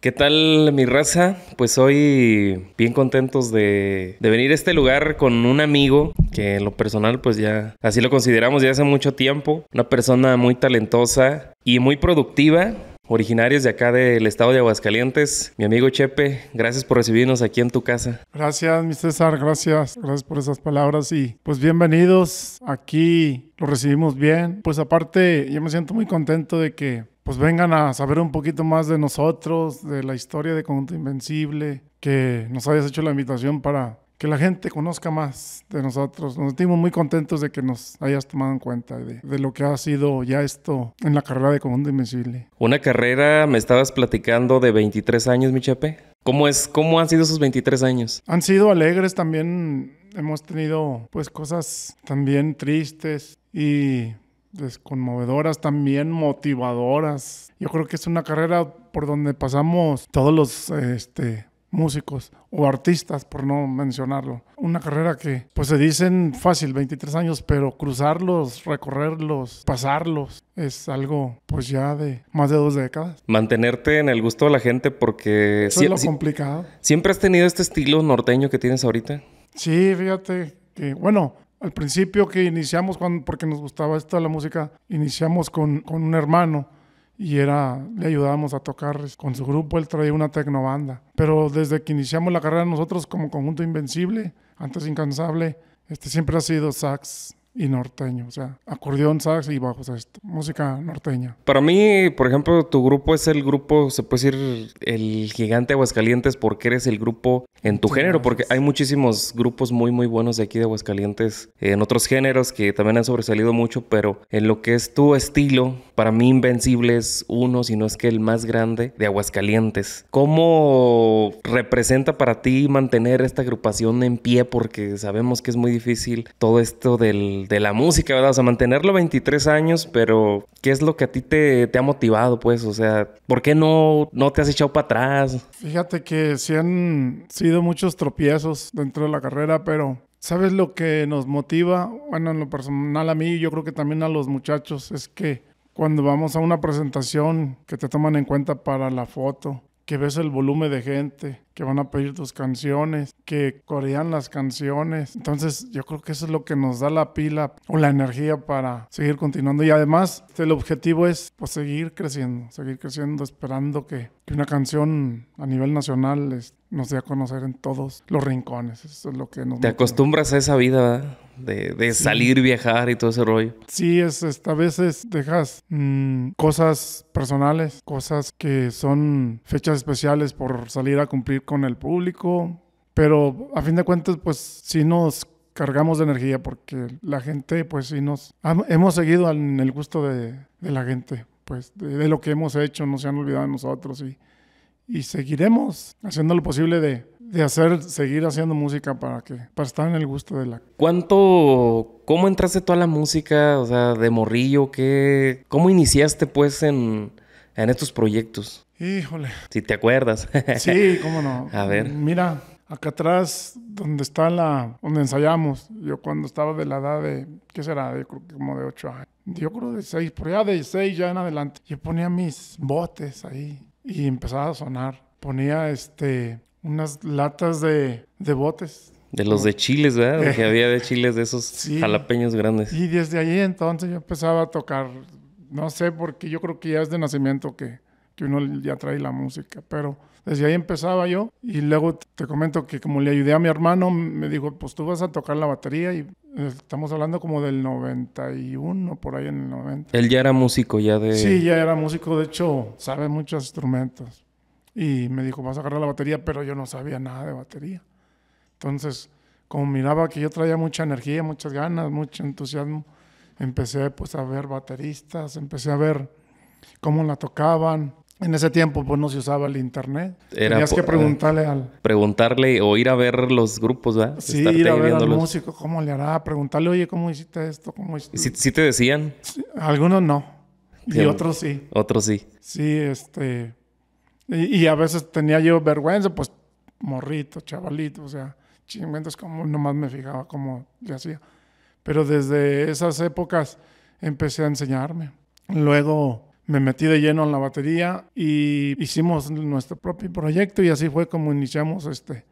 ¿Qué tal mi raza? Pues hoy bien contentos de, venir a este lugar con un amigo que en lo personal pues ya así lo consideramos ya hace mucho tiempo, una persona muy talentosa y muy productiva. Originarios de acá del estado de Aguascalientes. Mi amigo Chepe, gracias por recibirnos aquí en tu casa. Gracias, mi César, gracias. Gracias por esas palabras y pues bienvenidos aquí lo recibimos bien. Pues aparte, yo me siento muy contento de que pues vengan a saber un poquito más de nosotros, de la historia de Conjunto Invencible, que nos hayas hecho la invitación para que la gente conozca más de nosotros. Nos sentimos muy contentos de que nos hayas tomado en cuenta de, lo que ha sido ya esto en la carrera de Conjunto Invencible. Una carrera, me estabas platicando, de 23 años, mi Chepe. ¿Cómo, es, ¿Cómo han sido esos 23 años? Han sido alegres también. Hemos tenido pues cosas también tristes y desconmovedoras, también motivadoras. Yo creo que es una carrera por donde pasamos todos los este, músicos o artistas, por no mencionarlo. Una carrera que, pues se dicen fácil, 23 años, pero cruzarlos, recorrerlos, pasarlos, es algo, pues ya de más de dos décadas. Mantenerte en el gusto de la gente porque... Eso es lo complicado. ¿Siempre has tenido este estilo norteño que tienes ahorita? Sí, fíjate que, bueno, al principio que iniciamos, cuando, porque nos gustaba esta la música, iniciamos con, un hermano y era, le ayudábamos a tocar con su grupo, él traía una tecnobanda. Pero desde que iniciamos la carrera nosotros como conjunto invencible, antes incansable, este siempre ha sido sax, y norteño, o sea, acordeón, sax y bajo, o sea, música norteña. Para mí, por ejemplo, tu grupo es el grupo, se puede decir, el gigante Aguascalientes porque eres el grupo en tu género, porque hay muchísimos grupos muy, muy buenos de aquí de Aguascalientes eh, en otros géneros que también han sobresalido mucho, pero en lo que es tu estilo, para mí Invencible es uno, si no es que el más grande de Aguascalientes. ¿Cómo representa para ti mantener esta agrupación en pie? Porque sabemos que es muy difícil todo esto del de la música, ¿verdad? O sea, mantenerlo 23 años, pero ¿qué es lo que a ti te, ha motivado, pues? O sea, ¿por qué no, no te has echado para atrás? Fíjate que sí han sido muchos tropiezos dentro de la carrera, pero ¿Sabes lo que nos motiva? Bueno, en lo personal a mí, y yo creo que también a los muchachos, es que cuando vamos a una presentación, que te toman en cuenta para la foto, que ves el volumen de gente que van a pedir tus canciones, que corean las canciones. Entonces yo creo que eso es lo que nos da la pila o la energía para seguir continuando. Y además el objetivo es pues, seguir creciendo, seguir creciendo, esperando que, una canción a nivel nacional es, este, nos dio a conocer en todos los rincones. Eso es lo que nos... Te acostumbras a esa vida, De, de salir, viajar y todo ese rollo. Sí, es, a veces dejas mm, cosas personales, cosas que son fechas especiales por salir a cumplir con el público, pero a fin de cuentas, pues sí nos cargamos de energía porque la gente, pues sí nos... hemos seguido en el gusto de, de la gente, pues de, de, lo que hemos hecho, no se han olvidado de nosotros y y seguiremos haciendo lo posible de, hacer, seguir haciendo música para que para estar en el gusto de la. ¿Cuánto, cómo entraste tú a la música, o sea, de morrillo, qué, cómo iniciaste pues en, estos proyectos? Híjole. Si te acuerdas. sí, cómo no. A ver. Mira, acá atrás donde está la, donde ensayamos, yo cuando estaba de la edad de, ¿qué será? Yo creo que como de 8 años. Yo creo de 6, por allá de 6 ya en adelante. Yo ponía mis botes ahí y empezaba a sonar. Ponía este unas latas de, botes. De los de chiles, ¿verdad? que había de chiles de esos jalapeños grandes. Y desde ahí entonces yo empezaba a tocar, no sé, porque yo creo que ya es de nacimiento que, que uno ya trae la música, pero desde ahí empezaba yo y luego te comento que como le ayudé a mi hermano, me dijo, pues tú vas a tocar la batería y eh, estamos hablando como del 91, por ahí en el 90. Él ya era músico, ya de... Sí, ya era músico, de hecho sabe muchos instrumentos. Y me dijo, vas a agarrar la batería, pero yo no sabía nada de batería. Entonces, como miraba que yo traía mucha energía, muchas ganas, mucho entusiasmo, empecé pues a ver bateristas, empecé a ver cómo la tocaban, en ese tiempo, pues no se usaba el internet. Tenías que preguntarle al. Preguntarle o ir a ver los grupos, ¿verdad? Sí, ir a ver al músico, ¿cómo le hará? Preguntarle, oye, ¿cómo hiciste esto? ¿Cómo hiciste? ¿Sí, te decían? algunos no. y otros sí. Otros sí. Sí, este. Y, a veces tenía yo vergüenza, pues morrito, chavalito, o sea, chingüentos, como nomás me fijaba cómo le hacía. Pero desde esas épocas empecé a enseñarme. Luego me metí de lleno en la batería y hicimos nuestro propio proyecto y así fue como iniciamos este,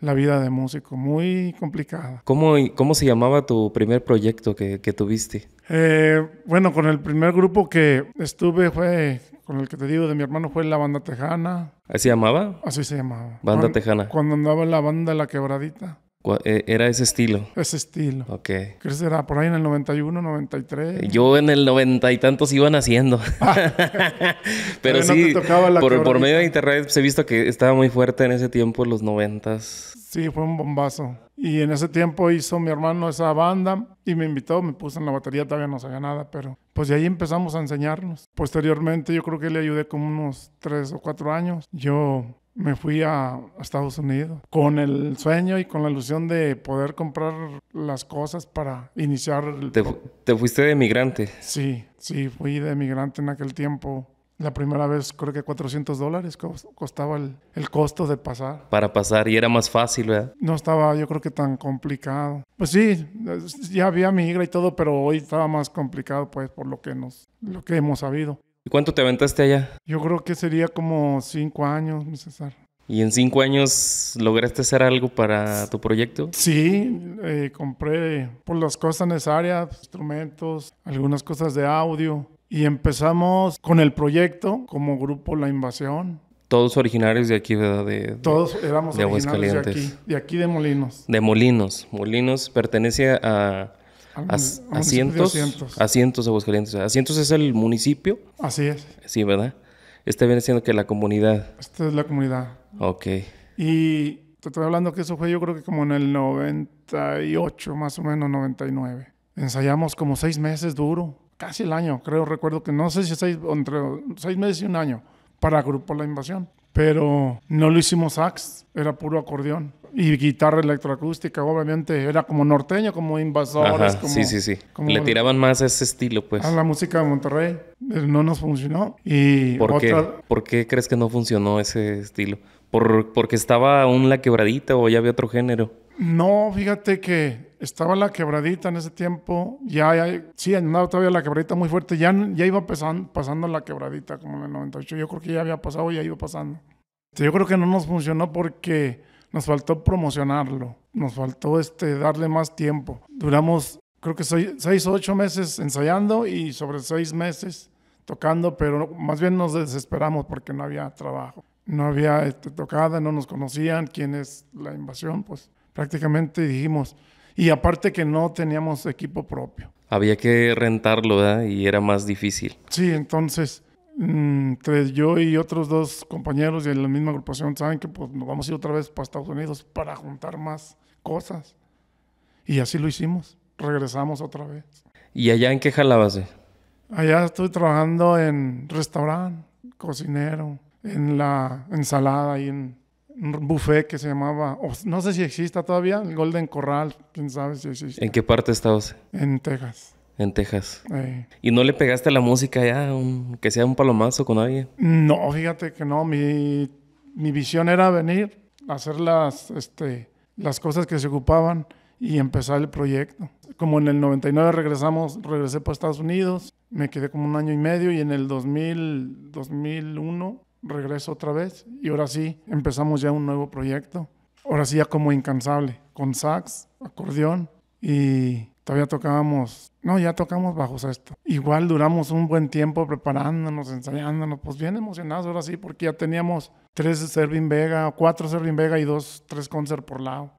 la vida de músico, muy complicada. ¿Cómo, cómo se llamaba tu primer proyecto que, tuviste? Eh, bueno, con el primer grupo que estuve fue, con el que te digo de mi hermano, fue la banda tejana. ¿Así llamaba? Así se llamaba. Banda tejana. Cuando andaba la banda La Quebradita. Eh, era ese estilo. Ese estilo. Ok. que era Por ahí en el 91, 93. Yo en el 90 y tantos iban haciendo. Ah. Pero, sí, por, medio de internet se pues, ha visto que estaba muy fuerte en ese tiempo, los noventas. Sí, fue un bombazo. Y en ese tiempo hizo mi hermano esa banda y me invitó, me puse en la batería, todavía no sabía nada, pero pues de ahí empezamos a enseñarnos. Posteriormente yo creo que le ayudé como unos tres o cuatro años. Yo me fui a, Estados Unidos con el sueño y con la ilusión de poder comprar las cosas para iniciar. ¿Te, fuiste de emigrante. Sí, sí, fui de emigrante en aquel tiempo. La primera vez creo que 400 dólares costaba el, costo de pasar. Para pasar y era más fácil, ¿verdad? No estaba yo creo que tan complicado. Pues sí, ya había migra y todo, pero hoy estaba más complicado pues por lo que, nos, lo que hemos sabido. ¿Y cuánto te aventaste allá? Yo creo que sería como cinco años, mi César. ¿Y en cinco años lograste hacer algo para tu proyecto? Sí, eh, compré por las cosas necesarias, instrumentos, algunas cosas de audio. Y empezamos con el proyecto como grupo La Invasión. Todos originarios de aquí, ¿verdad? De, Todos éramos de originarios de aquí, de aquí de Molinos. De Molinos. Molinos pertenece a asientos, asientos. Asientos, Aguascalientes. Asientos es el municipio. Así es. Sí, ¿verdad? Este viene siendo que la comunidad. Esta es la comunidad. Ok. Y te estoy hablando que eso fue yo creo que como en el 98, más o menos 99. Ensayamos como seis meses duro, casi el año, creo, recuerdo que no sé si seis, entre seis meses y un año para Grupo La Invasión pero no lo hicimos sax, era puro acordeón. Y guitarra electroacústica, obviamente, era como norteño, como invasores. como, sí, sí, sí. Le tiraban más a ese estilo, pues. A la música de Monterrey. No nos funcionó. Y ¿Por, qué? ¿Por qué crees que no funcionó ese estilo? ¿Por, ¿Porque estaba aún la quebradita o ya había otro género? No, fíjate que estaba la quebradita en ese tiempo, ya, sí, andaba todavía la quebradita muy fuerte, ya, ya iba pasando, la quebradita como en el 98, yo creo que ya había pasado, y ya iba pasando. Yo creo que no nos funcionó porque nos faltó promocionarlo, nos faltó este, darle más tiempo. Duramos, creo que soy, seis o ocho meses ensayando y sobre seis meses tocando, pero más bien nos desesperamos porque no había trabajo. No había este, tocada, no nos conocían, quién es la invasión, pues prácticamente dijimos, y aparte que no teníamos equipo propio. Había que rentarlo, ¿verdad? Y era más difícil. Sí, entonces, entre mm, yo y otros dos compañeros de la misma agrupación saben que pues nos vamos a ir otra vez para Estados Unidos para juntar más cosas. Y así lo hicimos. Regresamos otra vez. ¿Y allá en qué jalabas? Allá estoy trabajando en restaurante, cocinero, en la ensalada y en buffet que se llamaba, no sé si exista todavía, el Golden Corral, quién sabe si existe. ¿En qué parte estabas? En Texas. En Texas. ¿Y no le pegaste la música ya, que sea un palomazo con alguien? No, fíjate que no, mi, visión era venir, hacer las, este, las cosas que se ocupaban y empezar el proyecto. Como en el 99 regresamos, regresé para Estados Unidos, me quedé como un año y medio y en el 2000, 2001 regreso otra vez y ahora sí empezamos ya un nuevo proyecto. Ahora sí ya como incansable, con sax, acordeón y todavía tocábamos, no, ya tocamos bajos esto Igual duramos un buen tiempo preparándonos, ensayándonos, pues bien emocionados ahora sí, porque ya teníamos tres Servin Vega, cuatro Servin Vega y dos, tres concert por lado,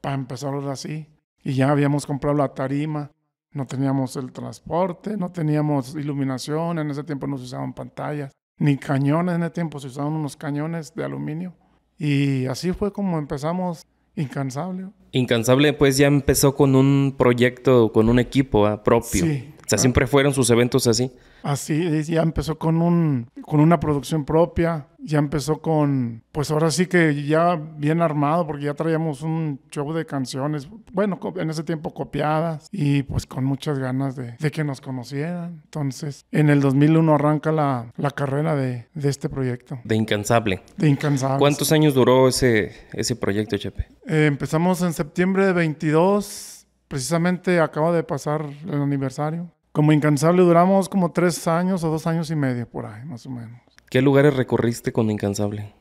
para empezar ahora sí. Y ya habíamos comprado la tarima, no teníamos el transporte, no teníamos iluminación, en ese tiempo no se usaban pantallas ni cañones en ese tiempo, se usaban unos cañones de aluminio. Y así fue como empezamos Incansable. Incansable pues ya empezó con un proyecto, con un equipo ah, propio. o sea, ah. siempre fueron sus eventos así. Así, ya empezó con, un, con una producción propia, ya empezó con, pues ahora sí que ya bien armado, porque ya traíamos un show de canciones, bueno, en ese tiempo copiadas y pues con muchas ganas de, que nos conocieran. Entonces, en el 2001 arranca la, la carrera de, este proyecto. De Incansable. De Incansable. ¿Cuántos años duró ese, ese proyecto, Chepe? Eh, empezamos en septiembre de 22 precisamente acaba de pasar el aniversario. Como Incansable duramos como tres años o dos años y medio por ahí, más o menos. ¿Qué lugares recorriste con Incansable?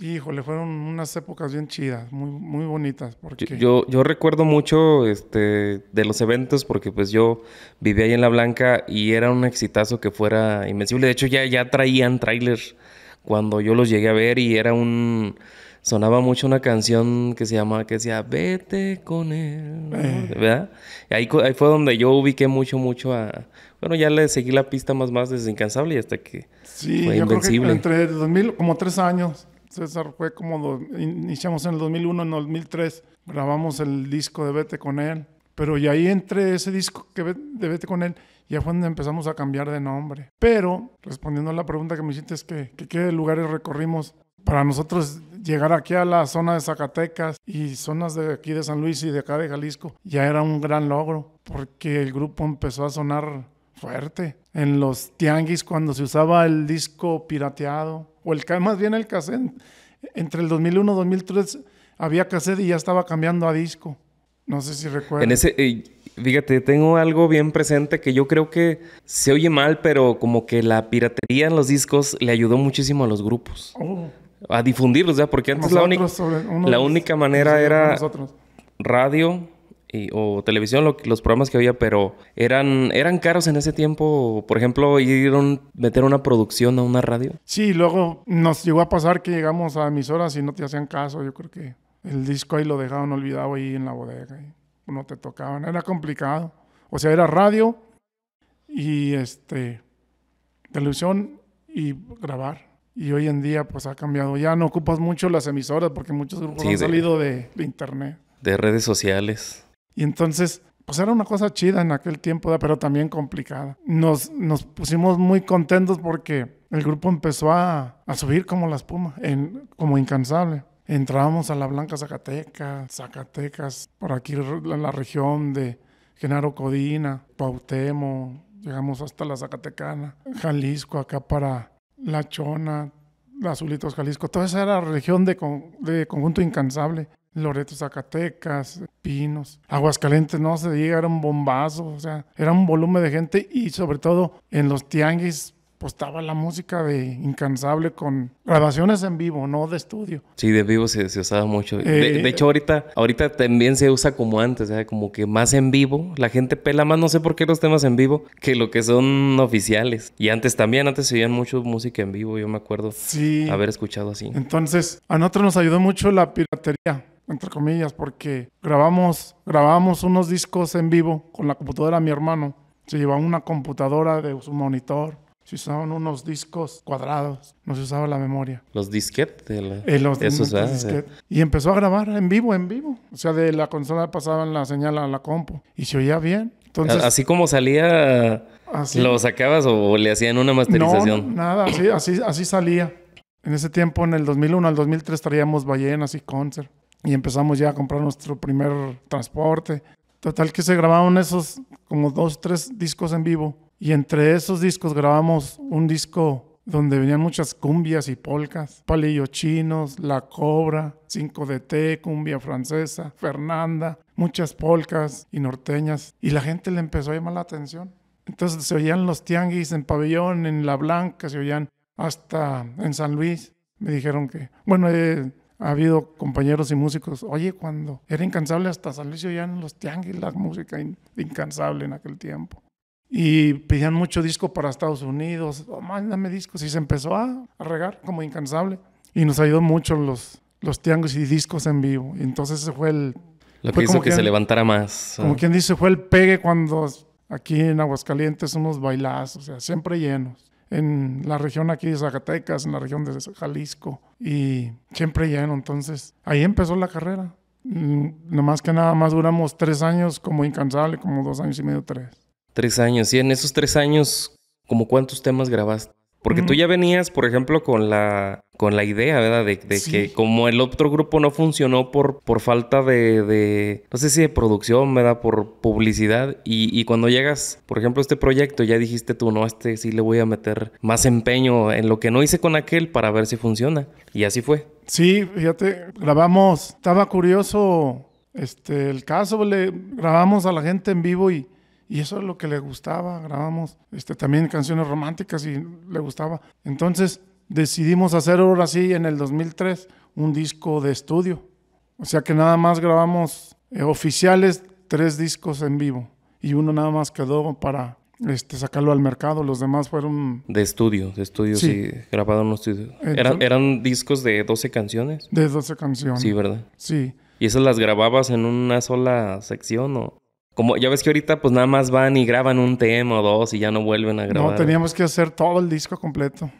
Híjole, fueron unas épocas bien chidas, muy, muy bonitas. Porque... Yo, yo, recuerdo mucho este, de los eventos porque pues yo vivía ahí en La Blanca y era un exitazo que fuera invencible. De hecho, ya, ya traían trailers cuando yo los llegué a ver y era un sonaba mucho una canción que se llamaba, que decía, vete con él, eh. ¿verdad? Y ahí, ahí fue donde yo ubiqué mucho, mucho a... Bueno, ya le seguí la pista más, más desde Incansable y hasta que sí, fue invencible. entre 2000, como tres años, César, fue como, iniciamos en el 2001, en el 2003, grabamos el disco de Vete con él, pero y ahí entre ese disco que de Vete con él ya fue donde empezamos a cambiar de nombre. Pero, respondiendo a la pregunta que me hiciste, es que, que qué lugares recorrimos. Para nosotros llegar aquí a la zona de Zacatecas y zonas de aquí de San Luis y de acá de Jalisco ya era un gran logro porque el grupo empezó a sonar fuerte. En los tianguis cuando se usaba el disco pirateado o el más bien el cassette entre el 2001 2003 había cassette y ya estaba cambiando a disco. No sé si recuerdas. En ese fíjate, tengo algo bien presente que yo creo que se oye mal, pero como que la piratería en los discos le ayudó muchísimo a los grupos. Oh a difundirlos, ¿ya? Porque antes la, única, manera era radio o televisión, los programas que había, pero eran, eran caros en ese tiempo, por ejemplo, ir a meter una producción a una radio. Sí, luego nos llegó a pasar que llegamos a emisoras y no te hacían caso, yo creo que el disco ahí lo dejaban olvidado ahí en la bodega, y no te tocaban, era complicado. O sea, era radio y este televisión y grabar. Y hoy en día, pues ha cambiado. Ya no ocupas mucho las emisoras porque muchos grupos han salido de, internet. De redes sociales. Y entonces, pues era una cosa chida en aquel tiempo, pero también complicada. Nos, nos pusimos muy contentos porque el grupo empezó a, a subir como la espuma, en, como incansable. Entrábamos a la Blanca Zacatecas, Zacatecas, por aquí en la región de Genaro Codina, Pautemo, llegamos hasta la Zacatecana, Jalisco, acá para la Chona, Azulitos, Jalisco, toda esa era región de, de conjunto incansable. Loreto, Zacatecas, Pinos, Aguascalientes, no se diga, era un bombazo, o sea, era un volumen de gente y sobre todo en los tianguis pues estaba la música de Incansable con grabaciones en vivo, no de estudio. Sí, de vivo se, usaba mucho. de, eh, hecho, ahorita, ahorita también se usa como antes, sea, como que más en vivo. La gente pela más, no sé por qué los temas en vivo, que lo que son oficiales. Y antes también, antes se oían mucho música en vivo, yo me acuerdo haber escuchado así. Entonces, a nosotros nos ayudó mucho la piratería entre comillas, porque grabamos, grabamos unos discos en vivo con la computadora de mi hermano. Se llevaba una computadora de su monitor se usaban unos discos cuadrados, no se usaba la memoria. Los disquetes. De eh, Y empezó a grabar en vivo, en vivo. O sea, de la consola pasaban la señal a la compu y se oía bien. Entonces, así como salía, ¿lo sacabas o le hacían una masterización? No, nada, así, así, así salía. En ese tiempo, en el 2001 al 2003, traíamos ballenas y concert. Y empezamos ya a comprar nuestro primer transporte. Total que se grabaron esos como dos, tres discos en vivo. Y entre esos discos grabamos un disco donde venían muchas cumbias y polcas, palillos chinos, La Cobra, Cinco de té, cumbia francesa, Fernanda, muchas polcas y norteñas. Y la gente le empezó a llamar la atención. Entonces se oían los tianguis en Pabellón, en La Blanca, se oían hasta en San Luis. Me dijeron que, bueno, ha habido compañeros y músicos, oye, cuando era incansable hasta San Luis se oían los tianguis, la música incansable en aquel tiempo. Y pedían mucho disco para Estados Unidos. Oh, mándame discos. Y se empezó a, regar como incansable. Y nos ayudó mucho los, los tiangos y discos en vivo. Y entonces ese fue el... Lo que hizo que se levantara más. Como ah. quien dice, fue el pegue cuando aquí en Aguascalientes unos bailazos, o sea, siempre llenos. En la región aquí de Zacatecas, en la región de Jalisco. Y siempre lleno. Entonces ahí empezó la carrera. Mm, más que nada más duramos tres años como incansable, como dos años y medio, tres. Tres años. Y en esos tres años, ¿como cuántos temas grabaste? Porque tú ya venías, por ejemplo, con la, con la idea, ¿verdad? De, que como el otro grupo no funcionó por, por falta de, no sé si de producción, ¿verdad? Por publicidad. Y, cuando llegas, por ejemplo, a este proyecto, ya dijiste tú, no, este sí le voy a meter más empeño en lo que no hice con aquel para ver si funciona. Y así fue. Sí, fíjate, grabamos, estaba curioso este, el caso, le grabamos a la gente en vivo y y eso es lo que le gustaba, grabamos este, también canciones románticas y le gustaba. Entonces decidimos hacer ahora sí en el 2003 un disco de estudio, o sea que nada más grabamos eh, oficiales tres discos en vivo y uno nada más quedó para este, sacarlo al mercado. Los demás fueron... De estudio, de estudio, sí. grabado en un estudio. ¿Eran, ¿Eran discos de 12 canciones? De 12 canciones. Sí, ¿verdad? Sí. ¿Y esas las grababas en una sola sección o...? Como ya ves que ahorita pues nada más van y graban un tema o dos y ya no vuelven a grabar. No, teníamos que hacer todo el disco completo.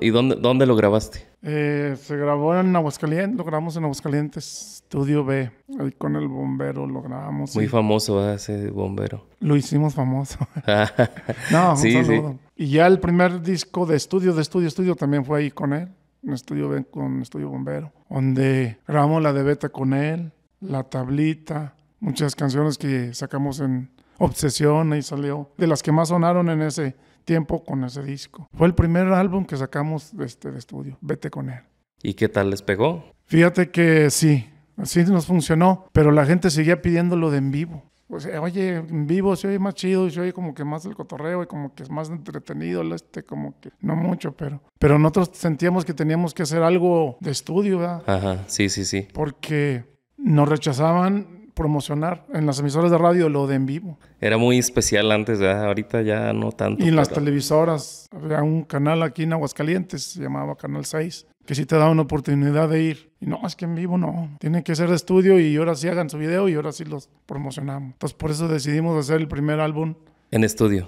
¿Y dónde, dónde lo grabaste? Eh, se grabó en Aguascalientes, lo grabamos en Aguascalientes, Estudio B. Ahí con el bombero lo grabamos. Muy famoso ese bombero. Lo hicimos famoso. no, un sí, Sí. Y ya el primer disco de estudio, de estudio, estudio, también fue ahí con él. En Estudio B, con Estudio Bombero. Donde grabamos la de Beta con él, La Tablita, muchas canciones que sacamos en Obsesión, ahí salió, de las que más sonaron en ese tiempo con ese disco. Fue el primer álbum que sacamos de este estudio, Vete con él. ¿Y qué tal les pegó? Fíjate que sí, así nos funcionó, pero la gente seguía pidiéndolo de en vivo. O sea... oye, en vivo se oye más chido y se oye como que más el cotorreo y como que es más entretenido este, como que no mucho, pero... Pero nosotros sentíamos que teníamos que hacer algo de estudio, ¿verdad? Ajá, sí, sí, sí. Porque nos rechazaban promocionar en las emisoras de radio lo de en vivo. Era muy especial antes, de ahorita ya no tanto. Y en las televisoras, había un canal aquí en Aguascalientes, se llamaba Canal 6, que sí te daba una oportunidad de ir. Y no, es que en vivo no, tiene que ser de estudio y ahora sí hagan su video y ahora sí los promocionamos. Entonces por eso decidimos hacer el primer álbum en estudio.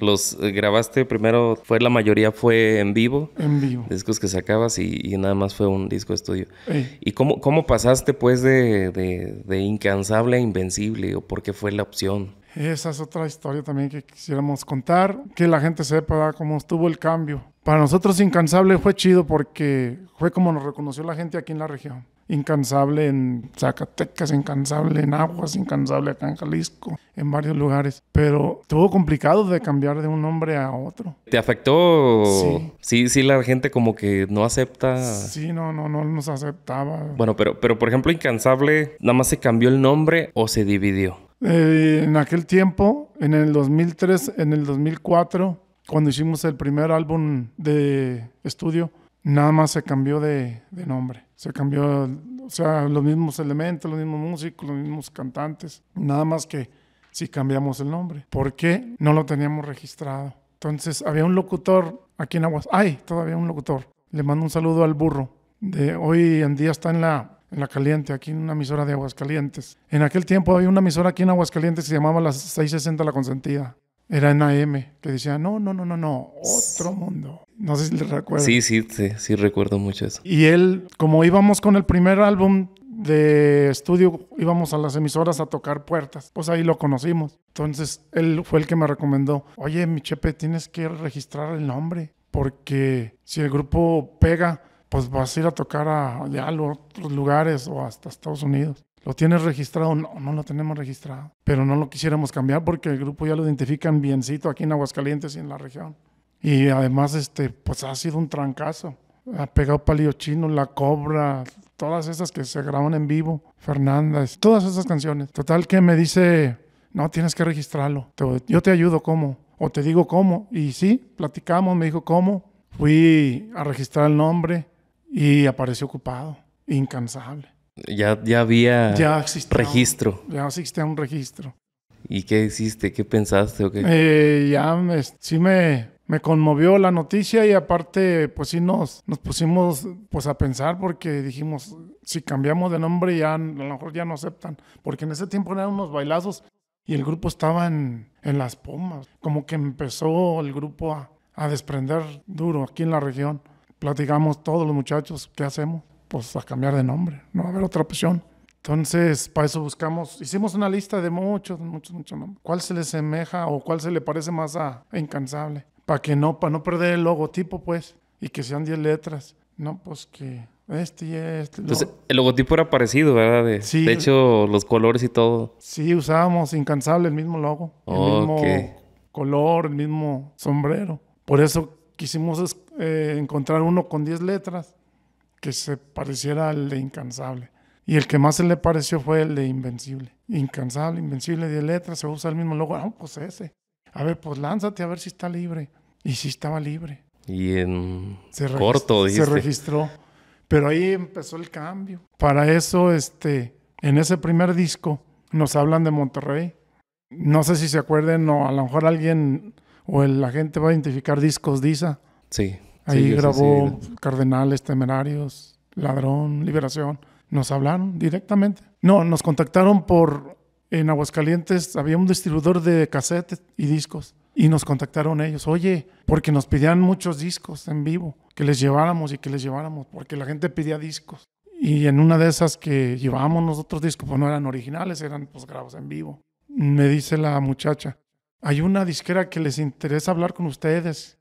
Los eh, grabaste primero, fue la mayoría fue en vivo. En vivo. Discos que sacabas y, nada más fue un disco de estudio. ¿Y cómo, cómo pasaste pues de, incansable a invencible o por qué fue la opción? Esa es otra historia también que quisiéramos contar, que la gente sepa cómo estuvo el cambio. Para nosotros Incansable fue chido porque fue como nos reconoció la gente aquí en la región incansable en Zacatecas, incansable en Aguas, incansable acá en Jalisco, en varios lugares. Pero estuvo complicado de cambiar de un nombre a otro. ¿Te afectó? Sí. Sí, la gente como que no acepta. Sí, no, no, no nos aceptaba. Bueno, pero, pero por ejemplo, incansable, ¿nada más se cambió el nombre o se dividió? Eh, en aquel tiempo, en el 2003, en el 2004, cuando hicimos el primer álbum de estudio, nada más se cambió de nombre se cambió, o sea, los mismos elementos, los mismos músicos, los mismos cantantes, nada más que si cambiamos el nombre. ¿Por qué no lo teníamos registrado? Entonces, había un locutor aquí en Aguas, ¡Ay! todavía un locutor, le mando un saludo al burro, de hoy en día está en la, en la caliente, aquí en una emisora de Aguascalientes. En aquel tiempo había una emisora aquí en Aguascalientes que se llamaba las 660 La Consentida. Era en AM, que decía, no, no, no, no, no, otro mundo. No sé si le recuerdo. Sí, sí, sí, sí recuerdo mucho eso. Y él, como íbamos con el primer álbum de estudio, íbamos a las emisoras a tocar puertas, pues ahí lo conocimos. Entonces, él fue el que me recomendó, oye, mi chepe, tienes que registrar el nombre, porque si el grupo pega, pues vas a ir a tocar a, a otros lugares o hasta Estados Unidos. ¿Lo tienes registrado? No, no lo tenemos registrado. Pero no lo quisiéramos cambiar porque el grupo ya lo identifican biencito aquí en Aguascalientes y en la región. Y además, este, pues ha sido un trancazo. Ha pegado Palio Chino, La Cobra, todas esas que se graban en vivo, Fernández, todas esas canciones. Total que me dice, no, tienes que registrarlo. yo te ayudo, ¿cómo? O te digo cómo. Y sí, platicamos, me dijo cómo. Fui a registrar el nombre y apareció ocupado, incansable. Ya, ya había registro. ya existía un registro. ¿Y qué hiciste? ¿Qué pensaste? Eh, ya sí me, conmovió la noticia y aparte pues sí nos, nos pusimos pues a pensar porque dijimos si cambiamos de nombre ya a lo mejor ya no aceptan porque en ese tiempo eran unos bailazos y el grupo estaba en, las pomas como que empezó el grupo a, a desprender duro aquí en la región platicamos todos los muchachos qué hacemos pues a cambiar de nombre, no va a haber otra opción. Entonces, para eso buscamos, hicimos una lista de muchos, muchos, muchos nombres. ¿Cuál se le semeja o cuál se le parece más a, Incansable? Para que no, para no perder el logotipo, pues, y que sean 10 letras. No, pues que este y este. Entonces, el logotipo era parecido, ¿verdad? De, de hecho, los colores y todo. Sí, usábamos Incansable, el mismo logo, el mismo color, el mismo sombrero. Por eso quisimos eh, encontrar uno con 10 letras que se pareciera al de Incansable. Y el que más se le pareció fue el de Invencible. Incansable, Invencible, de letras se usa el mismo logo. Ah, pues ese. A ver, pues lánzate a ver si está libre. Y si estaba libre. Y en corto, dijiste. Se registró. Pero ahí empezó el cambio. Para eso, este, en ese primer disco, nos hablan de Monterrey. No sé si se acuerden o a lo mejor alguien o la gente va a identificar discos Disa. Sí. Ahí grabó Cardenales, Temerarios, Ladrón, Liberación. Nos hablaron directamente. No, nos contactaron por, en Aguascalientes había un distribuidor de cassettes y discos. Y nos contactaron ellos, oye, porque nos pedían muchos discos en vivo, que les lleváramos y que les lleváramos, porque la gente pedía discos. Y en una de esas que llevábamos nosotros discos, pues no eran originales, eran pues grabos en vivo. Me dice la muchacha, hay una disquera que les interesa hablar con ustedes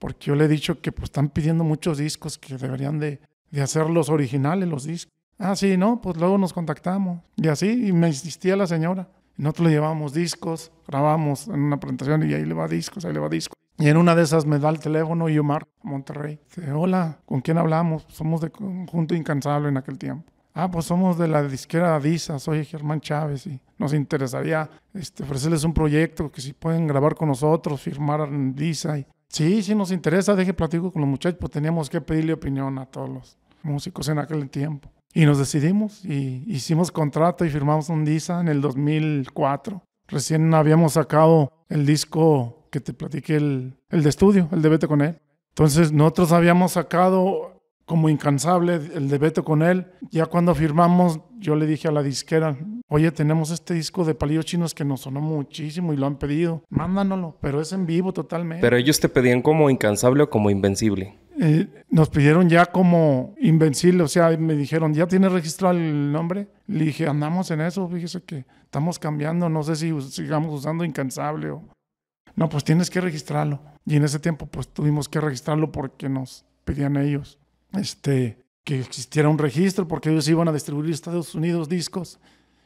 porque yo le he dicho que pues están pidiendo muchos discos que deberían de, hacer los originales, los discos. Ah, sí, no, pues luego nos contactamos. Y así, y me insistía la señora. Nosotros le llevamos discos, grabamos en una presentación y ahí le va discos, ahí le va discos. Y en una de esas me da el teléfono y yo marco Monterrey. hola, ¿con quién hablamos? Somos de Conjunto Incansable en aquel tiempo. Ah, pues somos de la disquera Disa, soy Germán Chávez y nos interesaría este, ofrecerles un proyecto que si pueden grabar con nosotros, firmar en Disa Sí, sí nos interesa, deje platico con los muchachos, pues teníamos que pedirle opinión a todos los músicos en aquel tiempo. Y nos decidimos y hicimos contrato y firmamos un DISA en el 2004. Recién habíamos sacado el disco que te platiqué, el, el de estudio, el de Vete con él. Entonces nosotros habíamos sacado como incansable, el de Beto con él. Ya cuando firmamos, yo le dije a la disquera, oye, tenemos este disco de Palillos Chinos que nos sonó muchísimo y lo han pedido, mándanoslo, pero es en vivo totalmente. Pero ellos te pedían como incansable o como invencible. Eh, nos pidieron ya como invencible, o sea, me dijeron, ¿ya tienes registrado el nombre? Le dije, andamos en eso, fíjese que estamos cambiando, no sé si sigamos usando incansable o... No, pues tienes que registrarlo. Y en ese tiempo pues tuvimos que registrarlo porque nos pedían ellos este, que existiera un registro, porque ellos iban a distribuir Estados Unidos discos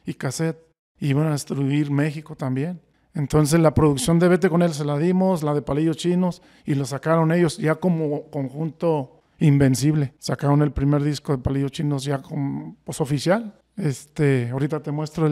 y cassette, iban a distribuir México también. Entonces la producción de Vete con él se la dimos, la de Palillos Chinos, y lo sacaron ellos ya como conjunto invencible. Sacaron el primer disco de Palillos Chinos ya como pues, oficial. Este, ahorita te muestro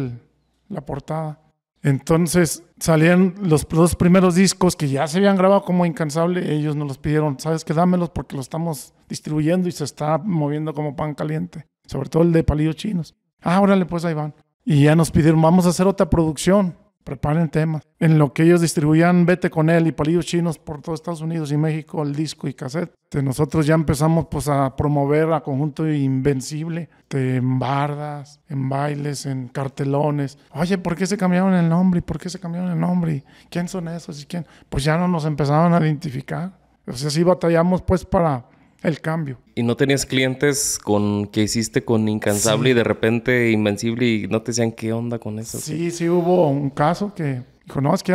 la portada. Entonces salían los dos primeros discos que ya se habían grabado como Incansable, ellos nos los pidieron, sabes que dámelos porque los estamos distribuyendo y se está moviendo como pan caliente, sobre todo el de Palillos Chinos. Ah, órale, pues ahí van. Y ya nos pidieron, vamos a hacer otra producción preparen temas. En lo que ellos distribuían Vete con él y Palillos Chinos por todo Estados Unidos y México, el disco y cassette. Este, nosotros ya empezamos pues a promover a Conjunto Invencible este, en bardas, en bailes, en cartelones. Oye, ¿por qué se cambiaron el nombre? ¿Y por qué se cambiaron el nombre? ¿Y ¿Quién son esos? ¿Y quién? Pues ya no nos empezaban a identificar. O sea, sí batallamos pues para el cambio. ¿Y no tenías clientes con que hiciste con Incansable y de repente Invencible y no te decían qué onda con eso? Sí, sí hubo un caso que dijo, no, es que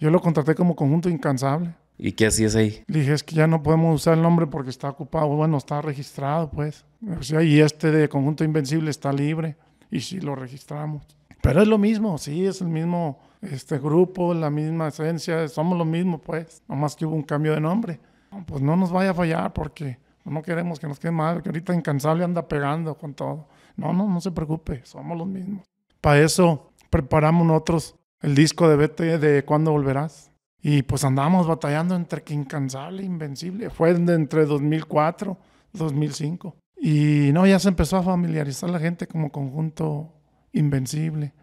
yo lo contraté como conjunto Incansable. ¿Y qué hacías ahí? Le dije, es que ya no podemos usar el nombre porque está ocupado, bueno, está registrado, pues. O sea, y este de Conjunto Invencible está libre y sí lo registramos. Pero es lo mismo, sí, es el mismo este grupo, la misma esencia, somos lo mismo, pues. Nomás que hubo un cambio de nombre. Pues no nos vaya a fallar porque no queremos que nos quede mal, que ahorita incansable anda pegando con todo. No, no, no se preocupe, somos los mismos. Para eso preparamos nosotros el disco de BT de Cuándo Volverás. Y pues andamos batallando entre que incansable, invencible. Fue entre 2004, 2005. Y no, ya se empezó a familiarizar la gente como conjunto invencible.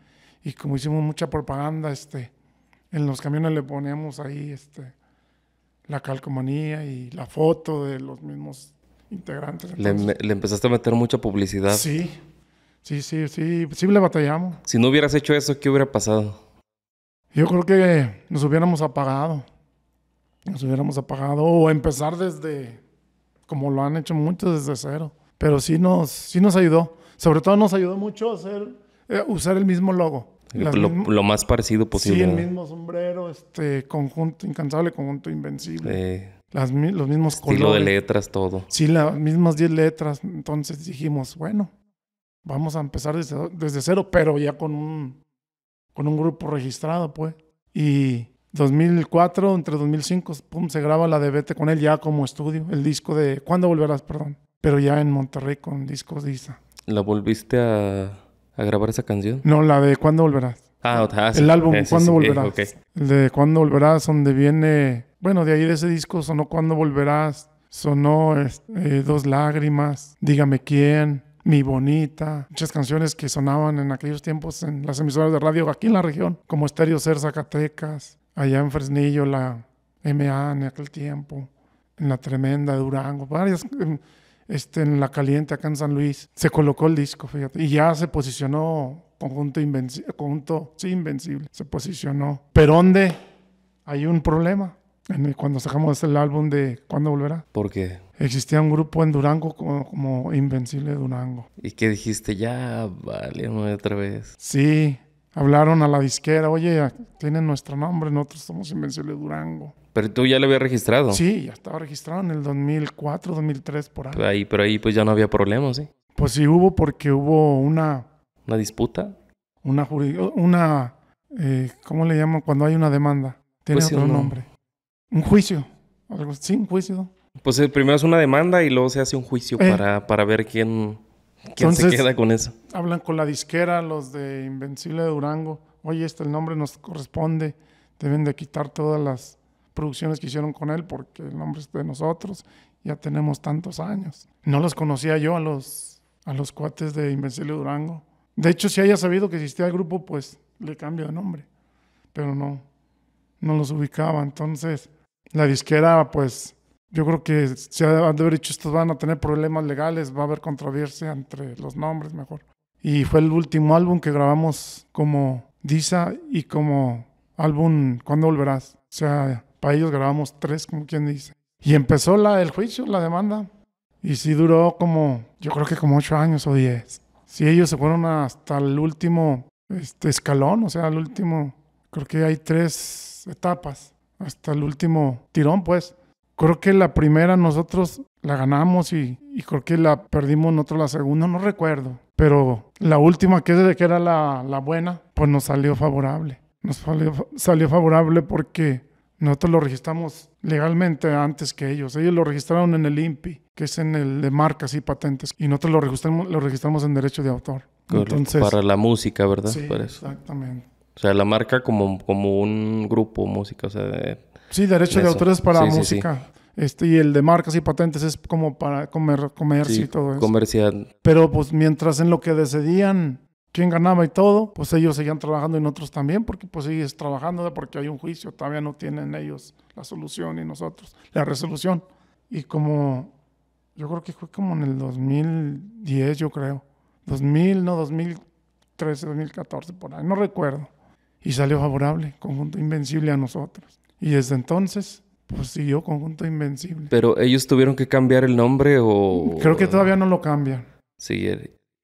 Y como hicimos mucha propaganda, este, en los camiones le poníamos ahí este, la calcomanía y la foto de los mismos integrantes. le, empezaste a meter mucha publicidad. Sí, sí, sí, sí, sí le batallamos. Si no hubieras hecho eso, ¿qué hubiera pasado? Yo creo que nos hubiéramos apagado. Nos hubiéramos apagado o empezar desde, como lo han hecho muchos, desde cero. Pero sí nos, sí nos ayudó. Sobre todo nos ayudó mucho hacer, eh, usar el mismo logo. Lo, más parecido posible. Sí, el mismo sombrero, este conjunto, incansable conjunto invencible. los mismos colores. Estilo de letras, todo. Sí, las mismas 10 letras. Entonces dijimos, bueno, vamos a empezar desde, desde cero, pero ya con un, con un grupo registrado, pues. Y 2004, entre 2005, pum, se graba la de con él ya como estudio, el disco de ¿Cuándo volverás? Perdón, pero ya en Monterrey con discos de Isa. ¿La volviste a a grabar esa canción? No, la de ¿Cuándo volverás? Ah, otra. Ah, sí. El álbum eh, ¿Cuándo eh, volverás? El de ¿Cuándo volverás? Donde viene... Bueno, de ahí de ese disco sonó ¿Cuándo volverás? Sonó este, Dos lágrimas, Dígame quién, mi Bonita, muchas canciones que sonaban en aquellos tiempos en las emisoras de radio aquí en la región, como Estéreo Ser Zacatecas, allá en Fresnillo, la MA en aquel tiempo, en la Tremenda de Durango, varias, em, este, en La Caliente, acá en San Luis, se colocó el disco, fíjate, y ya se posicionó Conjunto, conjunto sí, Invencible, se posicionó. Pero ¿dónde hay un problema? cuando sacamos el álbum de ¿Cuándo volverá? ¿Por qué? Existía un grupo en Durango como, como Invencible Durango. ¿Y qué dijiste? Ya, vale, otra vez. Sí, hablaron a la disquera, oye, tienen nuestro nombre, nosotros somos Invencible Durango. Pero tú ya lo habías registrado. Sí, ya estaba registrado en el 2004, 2003, por ahí. Pero ahí, pues ya no había problemas, ¿sí? Pues sí hubo porque hubo una... ¿Una disputa? Una una... Eh, ¿Cómo le llamo? cuando hay una demanda? Tiene pues otro nombre. Un juicio. sí, un juicio. Pues eh, primero es una demanda y luego se hace un juicio eh. para, para ver quién, quién se queda con eso. Hablan con la disquera, los de Invencible de Durango. Oye, este el nombre nos corresponde. Deben de quitar todas las producciones que hicieron con él, porque el nombre es de nosotros, ya tenemos tantos años. No los conocía yo a los, a los cuates de Invencible Durango. De hecho, si haya sabido que existía el grupo, pues le cambio de nombre, pero no, no los ubicaba. Entonces, la disquera, pues yo creo que se han de haber dicho, estos van a tener problemas legales, va a haber controversia entre los nombres mejor. Y fue el último álbum que grabamos como Disa y como álbum ¿Cuándo volverás? O sea, para ellos grabamos tres, como quien dice. Y empezó la, el juicio, la demanda. Y sí duró como, yo creo que como ocho años o diez. Sí, ellos se fueron hasta el último este, escalón, o sea, el último, creo que hay tres etapas, hasta el último tirón, pues. Creo que la primera nosotros la ganamos y, creo que la perdimos nosotros la segunda, no recuerdo. Pero la última, que que era la, la buena, pues nos salió favorable. Nos salió favorable porque nosotros lo registramos legalmente antes que ellos. Ellos lo registraron en el INPI, que es en el de marcas y patentes, y nosotros lo registramos, lo registramos en derecho de autor. Entonces, para la música, ¿verdad? exactamente. O sea, la marca como, como un grupo música, o sea, de, Sí, derecho de, autor es para música. Este, y el de marcas y patentes es como para comer, comercio y todo eso. Comercial. Pero pues mientras en lo que decidían quién ganaba y todo, pues ellos seguían trabajando y nosotros también, porque pues sigues trabajando, porque hay un juicio, todavía no tienen ellos la solución y nosotros la resolución. Y como, yo creo que fue como en el 2010, yo creo, 2000, no, 2013, 2014, por ahí, no recuerdo. Y salió favorable, conjunto invencible a nosotros. Y desde entonces, pues siguió conjunto invencible. Pero ellos tuvieron que cambiar el nombre o... Creo que todavía no lo cambian. Sí,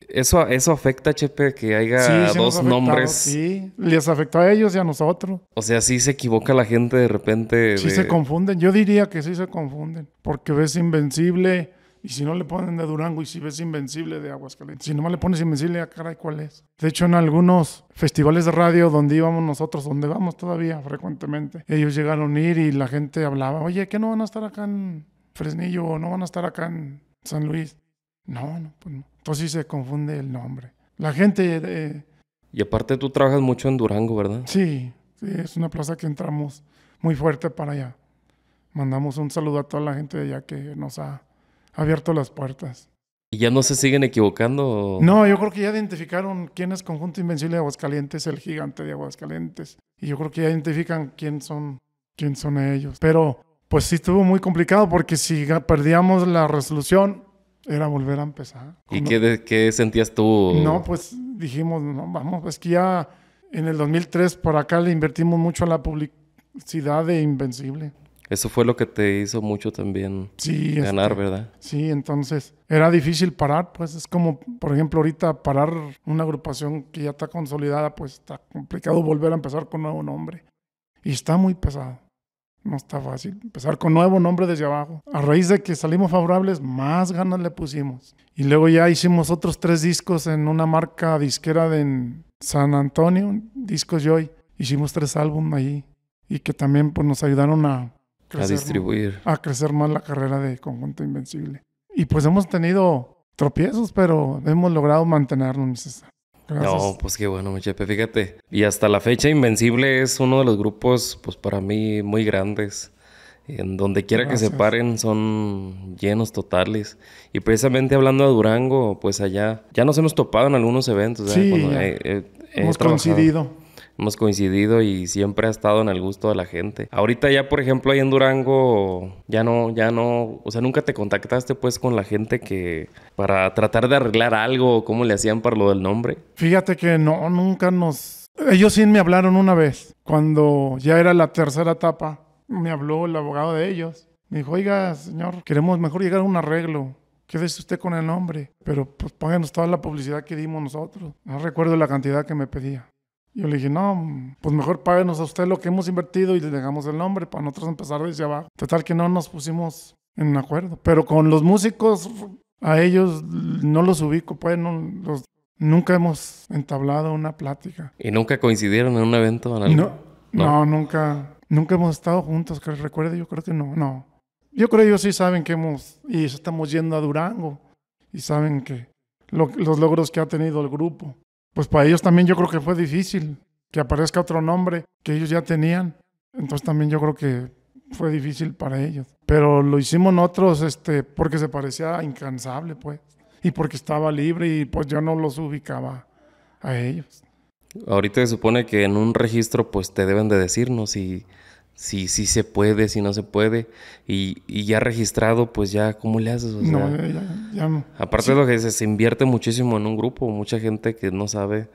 eso, eso afecta, Chepe, que haya dos nombres. Sí, les afectó a ellos y a nosotros. O sea, sí se equivoca la gente de repente. Sí se confunden. Yo diría que sí se confunden. Porque ves Invencible y si no le ponen de Durango y si ves Invencible de Aguascalientes. Si no nomás le pones Invencible, a caray, ¿cuál es? De hecho, en algunos festivales de radio donde íbamos nosotros, donde vamos todavía frecuentemente, ellos llegaron a ir y la gente hablaba, oye, ¿qué no van a estar acá en Fresnillo o no van a estar acá en San Luis? No, no, pues no pues sí se confunde el nombre. La gente... Eh, y aparte tú trabajas mucho en Durango, ¿verdad? Sí, es una plaza que entramos muy fuerte para allá. Mandamos un saludo a toda la gente de allá que nos ha abierto las puertas. ¿Y ya no se siguen equivocando? No, yo creo que ya identificaron quién es Conjunto Invencible de Aguascalientes, el gigante de Aguascalientes. Y yo creo que ya identifican quién son, quién son ellos. Pero pues sí estuvo muy complicado porque si perdíamos la resolución, era volver a empezar. ¿Y qué, sentías tú? No, pues dijimos, no, vamos, es que ya en el 2003 por acá le invertimos mucho a la publicidad de Invencible. Eso fue lo que te hizo mucho también ganar, este, ¿verdad? Sí, entonces era difícil parar, pues es como, por ejemplo, ahorita parar una agrupación que ya está consolidada, pues está complicado volver a empezar con un nuevo nombre. Y está muy pesado. No está fácil. Empezar con nuevo nombre desde abajo. A raíz de que salimos favorables, más ganas le pusimos. Y luego ya hicimos otros tres discos en una marca disquera de San Antonio, Discos Joy. Hicimos tres álbumes ahí Y que también pues, nos ayudaron a, crecer, distribuir. A crecer más la carrera de Conjunto Invencible. Y pues hemos tenido tropiezos, pero hemos logrado mantenernos, no, pues qué bueno, mi Chepe, fíjate. Y hasta la fecha, Invencible es uno de los grupos, pues para mí, muy grandes. En donde quiera que se paren son llenos totales. Y precisamente hablando de Durango, pues allá ya nos hemos topado en algunos eventos. Sí, hemos coincidido hemos coincidido y siempre ha estado en el gusto de la gente. Ahorita ya, por ejemplo, ahí en Durango, ya no, ya no, o sea, nunca te contactaste pues con la gente que para tratar de arreglar algo, cómo le hacían para lo del nombre. Fíjate que no, nunca nos... Ellos sí me hablaron una vez, cuando ya era la tercera etapa, me habló el abogado de ellos. Me dijo, oiga, señor, queremos mejor llegar a un arreglo. Quédese usted con el nombre, pero pues pónganos toda la publicidad que dimos nosotros. No recuerdo la cantidad que me pedía. Yo le dije, no, pues mejor páguenos a usted lo que hemos invertido y le dejamos el nombre para nosotros empezar desde abajo. Total que no nos pusimos en acuerdo. Pero con los músicos, a ellos no los ubico, pues nunca hemos entablado una plática. ¿Y nunca coincidieron en un evento? no, no, nunca, nunca hemos estado juntos, que recuerde, yo creo que no, no. Yo creo que ellos sí saben que hemos, y estamos yendo a Durango, y saben que los logros que ha tenido el grupo pues para ellos también yo creo que fue difícil que aparezca otro nombre que ellos ya tenían. Entonces también yo creo que fue difícil para ellos. Pero lo hicimos nosotros este, porque se parecía incansable, pues. Y porque estaba libre y pues yo no los ubicaba a ellos. Ahorita se supone que en un registro pues te deben de decirnos Y si sí se puede, si no se puede, y, ya registrado, pues ya, ¿cómo le haces? no, ya, no. aparte de lo que dices, se invierte muchísimo en un grupo, mucha gente que no sabe,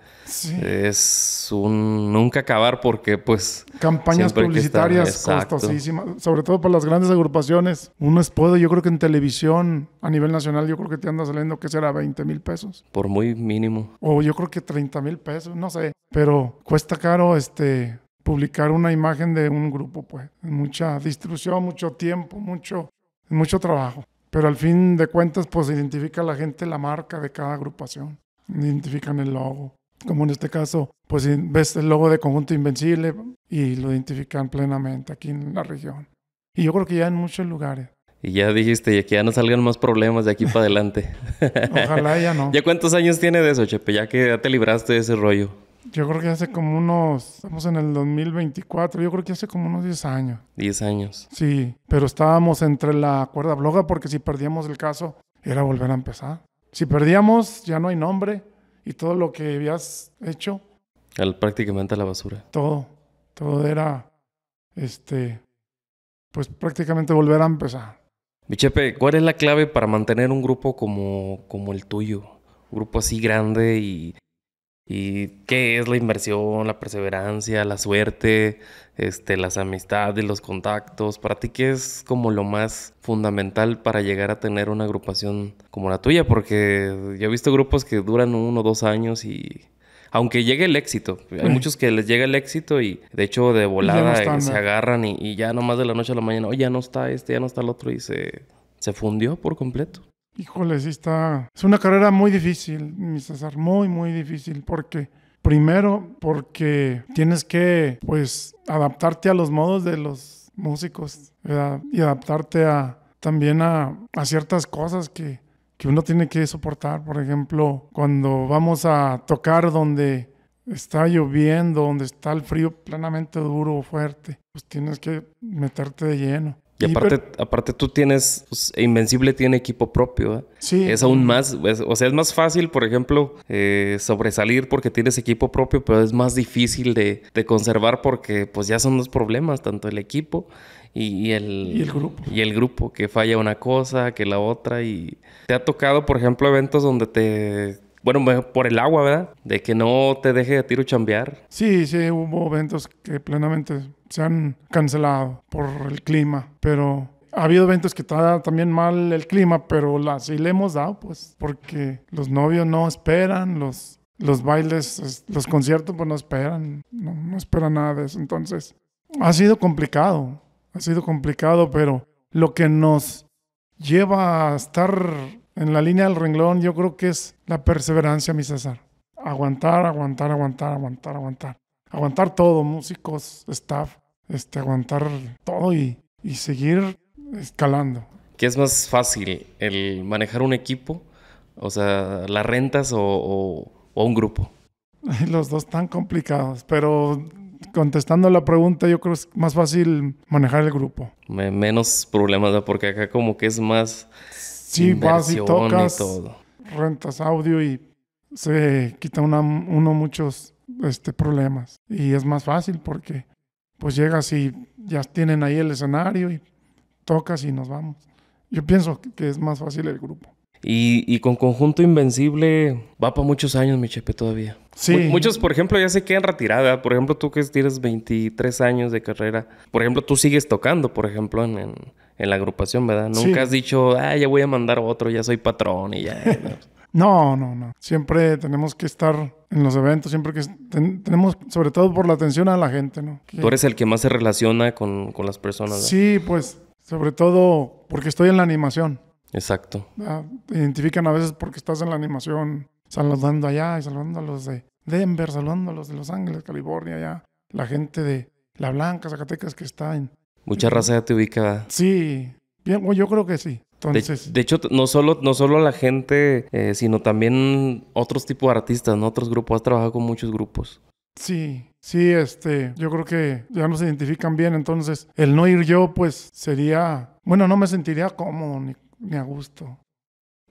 es un nunca acabar porque pues... Campañas publicitarias costosísimas, sobre todo para las grandes agrupaciones. Uno es puedo, yo creo que en televisión a nivel nacional, yo creo que te anda saliendo, que será? 20 mil pesos. Por muy mínimo. O yo creo que 30 mil pesos, no sé, pero cuesta caro este publicar una imagen de un grupo, pues. Mucha distribución, mucho tiempo, mucho, mucho trabajo. Pero al fin de cuentas, pues identifica la gente la marca de cada agrupación. Identifican el logo. Como en este caso, pues ves el logo de Conjunto Invencible y lo identifican plenamente aquí en la región. Y yo creo que ya en muchos lugares. Y ya dijiste, ya que ya no salgan más problemas de aquí para adelante. Ojalá ya no. ¿Ya cuántos años tiene de eso, Chepe? Ya que ya te libraste de ese rollo. Yo creo que hace como unos, estamos en el 2024, yo creo que hace como unos 10 años. 10 años. Sí, pero estábamos entre la cuerda bloga porque si perdíamos el caso era volver a empezar. Si perdíamos ya no hay nombre y todo lo que habías hecho. prácticamente a la basura. Todo, todo era, este, pues prácticamente volver a empezar. Michepe, ¿cuál es la clave para mantener un grupo como, como el tuyo? Un grupo así grande y y qué es la inversión, la perseverancia, la suerte, este, las amistades, los contactos. Para ti, ¿qué es como lo más fundamental para llegar a tener una agrupación como la tuya? Porque yo he visto grupos que duran uno o dos años y aunque llegue el éxito. Hay muchos que les llega el éxito y de hecho de volada eh, se agarran y, y, ya nomás de la noche a la mañana, oye, ya no está este, ya no está el otro y se, se fundió por completo. Híjole, sí está. Es una carrera muy difícil, mi César, muy, muy difícil, porque primero, porque tienes que, pues, adaptarte a los modos de los músicos, Y adaptarte a, también a, ciertas cosas que, que uno tiene que soportar. Por ejemplo, cuando vamos a tocar donde está lloviendo, donde está el frío plenamente duro o fuerte, pues tienes que meterte de lleno. Y, aparte, aparte tú tienes, pues, e Invencible tiene equipo propio. ¿eh? Sí. Es aún más, o sea, es más fácil, por ejemplo, eh, sobresalir porque tienes equipo propio, pero es más difícil de, conservar porque pues ya son dos problemas, tanto el equipo y, el, grupo. Y el grupo, que falla una cosa, que la otra. Y te ha tocado, por ejemplo, eventos donde te bueno, por el agua, ¿verdad? De que no te deje de tiro chambear. Sí, sí, hubo eventos que plenamente se han cancelado por el clima, pero ha habido eventos que está también mal el clima, pero las sí le hemos dado, pues, porque los novios no esperan, los, los bailes, los conciertos, pues no esperan, no, no esperan nada de eso. Entonces, ha sido complicado, ha sido complicado, pero lo que nos lleva a estar en la línea del renglón, yo creo que es la perseverancia, mi César. Aguantar, aguantar, aguantar, aguantar, aguantar. Aguantar todo, músicos, staff, este, aguantar todo y, y seguir escalando. ¿Qué es más fácil, el manejar un equipo, o sea, las rentas o, o, un grupo? Los dos están complicados, pero contestando la pregunta, yo creo que es más fácil manejar el grupo. menos problemas, porque acá como que es más... Sí, vas y tocas, rentas audio y se quita uno muchos este, problemas. Y es más fácil porque pues llegas y ya tienen ahí el escenario y tocas y nos vamos. Yo pienso que es más fácil el grupo. Y, con Conjunto Invencible va para muchos años, mi chepe, todavía. Sí. muchos, por ejemplo, ya se quedan retirados. Por ejemplo, tú que tienes 23 años de carrera. Por ejemplo, tú sigues tocando, por ejemplo, en, la agrupación, ¿verdad? Nunca has dicho, ah, ya voy a mandar otro, ya soy patrón y ya. No, no, no. Siempre tenemos que estar en los eventos, siempre que tenemos, sobre todo por la atención a la gente, ¿no? Tú eres el que más se relaciona con, las personas. Sí, pues, sobre todo porque estoy en la animación. Exacto. Te identifican a veces porque estás en la animación, saludando allá y saludando a los de Denver, saludando a los de Los Ángeles, California, allá. La gente de La Blanca, Zacatecas que está en... Mucha raza ya te ubica. Sí, bien, yo creo que sí. De, hecho, no solo, no solo la gente, eh, sino también otros tipos de artistas, ¿no? Otros grupos. Has trabajado con muchos grupos. Sí, sí, este, yo creo que ya nos identifican bien, entonces el no ir yo, pues sería, bueno, no me sentiría cómodo ni, a gusto.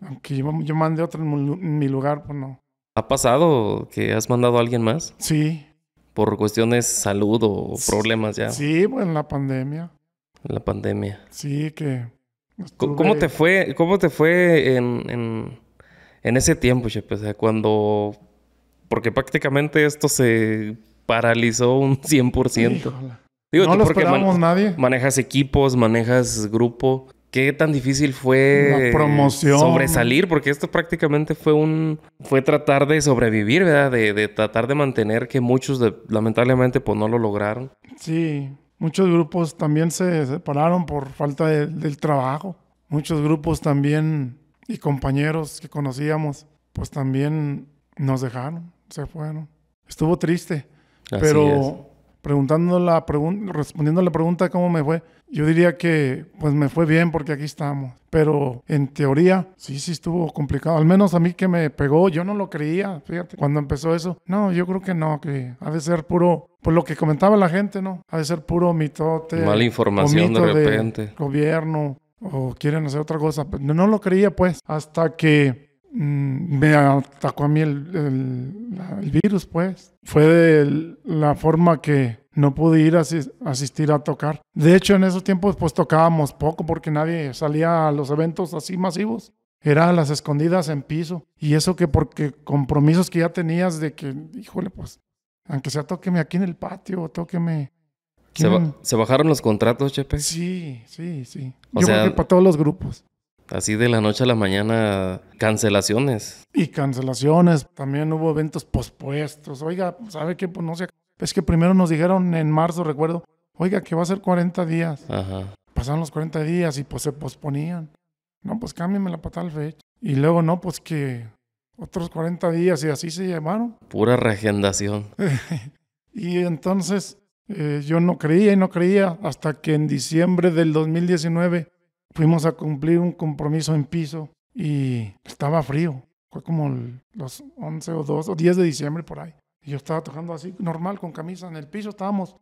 Aunque yo, mandé mande otro en mi lugar, pues no. ¿Ha pasado que has mandado a alguien más? Sí. ¿Por cuestiones de salud o problemas ya? Sí, pues en la pandemia. En la pandemia. Sí, que ¿Cómo te fue, cómo te fue en, ese tiempo, Chepe? O sea, cuando... Porque prácticamente esto se paralizó un 100%. Digo, no lo esperábamos nadie. Manejas equipos, manejas grupo. ¿Qué tan difícil fue sobresalir? Porque esto prácticamente fue un... Fue tratar de sobrevivir, ¿verdad? De, de tratar de mantener que muchos lamentablemente pues no lo lograron. Sí, Muchos grupos también se separaron por falta del trabajo. Muchos grupos también y compañeros que conocíamos, pues también nos dejaron, se fueron. Estuvo triste, pero preguntando la respondiendo a la pregunta cómo me fue, yo diría que pues me fue bien porque aquí estamos. Pero en teoría sí, sí estuvo complicado. Al menos a mí que me pegó, yo no lo creía, fíjate. Cuando empezó eso, no, yo creo que no, que ha de ser puro, pues lo que comentaba la gente, ¿no? Ha de ser puro mitote. Mala información de repente. gobierno o quieren hacer otra cosa. Pues, no lo creía pues hasta que Mm, me atacó a mí el, virus, pues. Fue de la forma que no pude ir a asistir a tocar. De hecho, en esos tiempos, pues tocábamos poco porque nadie salía a los eventos así masivos. Era las escondidas en piso. Y eso que porque compromisos que ya tenías de que, híjole, pues, aunque sea tóqueme aquí en el patio, tóqueme ¿Se, ¿Se, bajaron los contratos, Chepe? Sí, sí, sí. Yo creo que para todos los grupos. Así de la noche a la mañana, cancelaciones. Y cancelaciones, también hubo eventos pospuestos. Oiga, ¿sabe qué? Pues no sé. Es que primero nos dijeron en marzo, recuerdo, oiga, que va a ser 40 días. Ajá. Pasaron los 40 días y pues se posponían. No, pues cámbiame la patada al fecha. Y luego, no, pues que otros 40 días y así se llamaron. Pura reagendación. y entonces eh, yo no creía y no creía hasta que en diciembre del 2019 fuimos a cumplir un compromiso en piso y estaba frío. Fue como los 11 o 2 o 10 de diciembre por ahí. Y yo estaba tocando así, normal, con camisa en el piso, estábamos.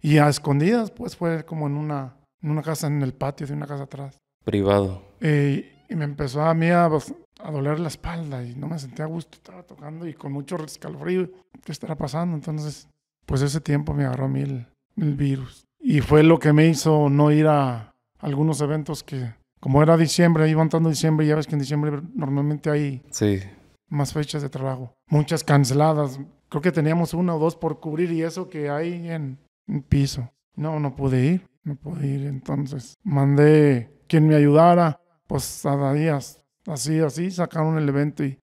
Y a escondidas, pues fue como en una, en una casa, en el patio de una casa atrás. Privado. Eh, y me empezó a mí pues, a, doler la espalda y no me sentía a gusto, estaba tocando y con mucho escalofrío. ¿Qué estará pasando? Entonces, pues ese tiempo me agarró mil mí el virus. Y fue lo que me hizo no ir a, algunos eventos que, como era diciembre, iba entrando diciembre, ya ves que en diciembre normalmente hay sí. más fechas de trabajo. Muchas canceladas. Creo que teníamos una o dos por cubrir y eso que hay en, un piso. No, no pude ir, no pude ir. Entonces mandé quien me ayudara, pues a días, así, así, sacaron el evento y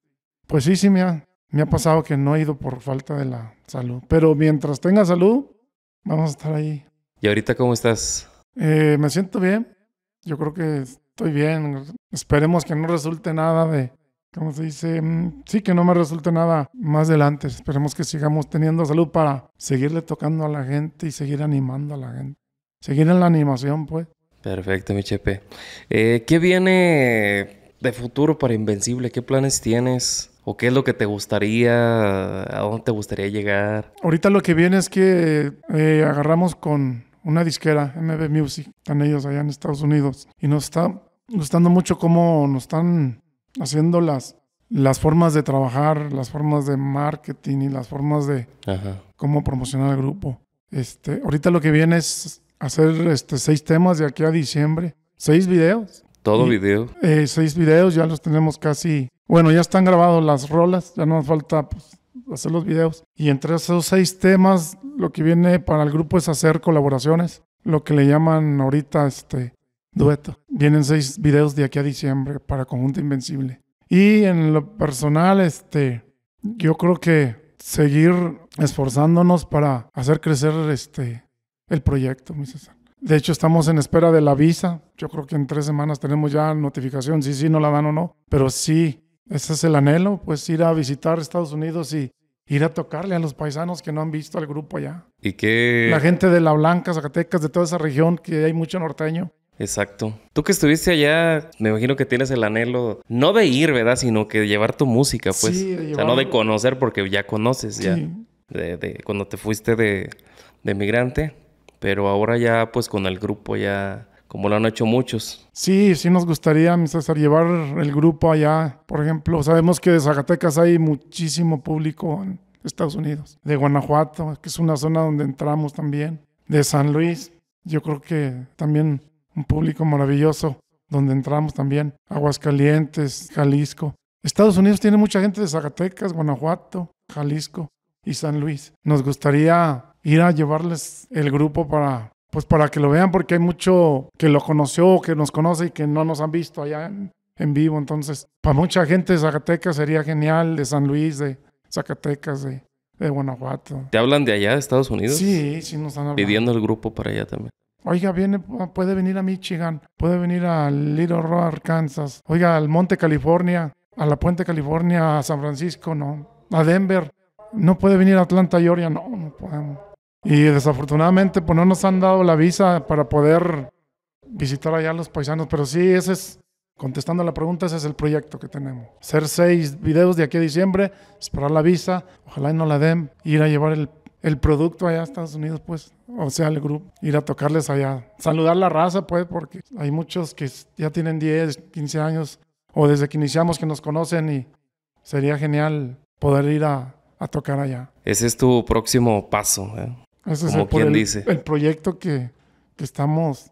pues sí, sí me ha, me ha pasado que no he ido por falta de la salud. Pero mientras tenga salud, vamos a estar ahí. ¿Y ahorita cómo estás? Eh, me siento bien. Yo creo que estoy bien. Esperemos que no resulte nada de, ¿cómo se dice? Mm, sí, que no me resulte nada más adelante. Esperemos que sigamos teniendo salud para seguirle tocando a la gente y seguir animando a la gente. Seguir en la animación, pues. Perfecto, mi Chepe. Eh, ¿Qué viene de futuro para Invencible? ¿Qué planes tienes? ¿O qué es lo que te gustaría? ¿A dónde te gustaría llegar? Ahorita lo que viene es que eh, agarramos con una disquera, MB Music, están ellos allá en Estados Unidos. Y nos está gustando mucho cómo nos están haciendo las, las formas de trabajar, las formas de marketing y las formas de cómo promocionar el grupo. Este, ahorita lo que viene es hacer este, seis temas de aquí a diciembre, seis videos. Todo video. Eh, seis videos, ya los tenemos casi. Bueno, ya están grabados las rolas, ya nos falta pues, hacer los videos. Y entre esos seis temas, lo que viene para el grupo es hacer colaboraciones, lo que le llaman ahorita este dueto. Vienen seis videos de aquí a diciembre para Conjunto Invencible. Y en lo personal, este, yo creo que seguir esforzándonos para hacer crecer este, el proyecto, De hecho, estamos en espera de la visa. Yo creo que en tres semanas tenemos ya notificación, si sí, sí, no la dan o no. Pero sí, ese es el anhelo, pues ir a visitar Estados Unidos y ir a tocarle a los paisanos que no han visto al grupo allá. Y que... La gente de La Blanca, Zacatecas, de toda esa región, que hay mucho norteño. Exacto. Tú que estuviste allá, me imagino que tienes el anhelo, no de ir, ¿verdad? Sino que de llevar tu música, pues. Sí, de O sea, no de conocer porque ya conoces, ya. De, de, cuando te fuiste de, de migrante, pero ahora ya, pues con el grupo ya como lo han hecho muchos. Sí, sí nos gustaría, mi César, llevar el grupo allá. Por ejemplo, sabemos que de Zacatecas hay muchísimo público en Estados Unidos, de Guanajuato, que es una zona donde entramos también, de San Luis, yo creo que también un público maravilloso, donde entramos también, Aguascalientes, Jalisco. Estados Unidos tiene mucha gente de Zacatecas, Guanajuato, Jalisco y San Luis. Nos gustaría ir a llevarles el grupo para pues para que lo vean, porque hay mucho que lo conoció, que nos conoce y que no nos han visto allá en, vivo. Entonces, para mucha gente de Zacatecas sería genial, de San Luis, de Zacatecas, de, Guanajuato. ¿Te hablan de allá, de Estados Unidos? Sí, sí, nos están hablando. Pidiendo el grupo para allá también. Oiga, viene, puede venir a Michigan, puede venir a Little Rock, Arkansas, oiga, al Monte California, a la Puente California, a San Francisco, no, a Denver, no puede venir a Atlanta, Georgia, no, no podemos. Y desafortunadamente pues no nos han dado la visa para poder visitar allá a los paisanos, pero sí, ese es, contestando la pregunta, ese es el proyecto que tenemos. Hacer seis videos de aquí a diciembre, esperar la visa, ojalá y no la den, ir a llevar el, el producto allá a Estados Unidos, pues, o sea, el grupo, ir a tocarles allá, saludar la raza, pues, porque hay muchos que ya tienen 10, 15 años, o desde que iniciamos que nos conocen y sería genial poder ir a, a tocar allá. Ese es tu próximo paso. ¿eh? Ese es el, proyecto que, que, estamos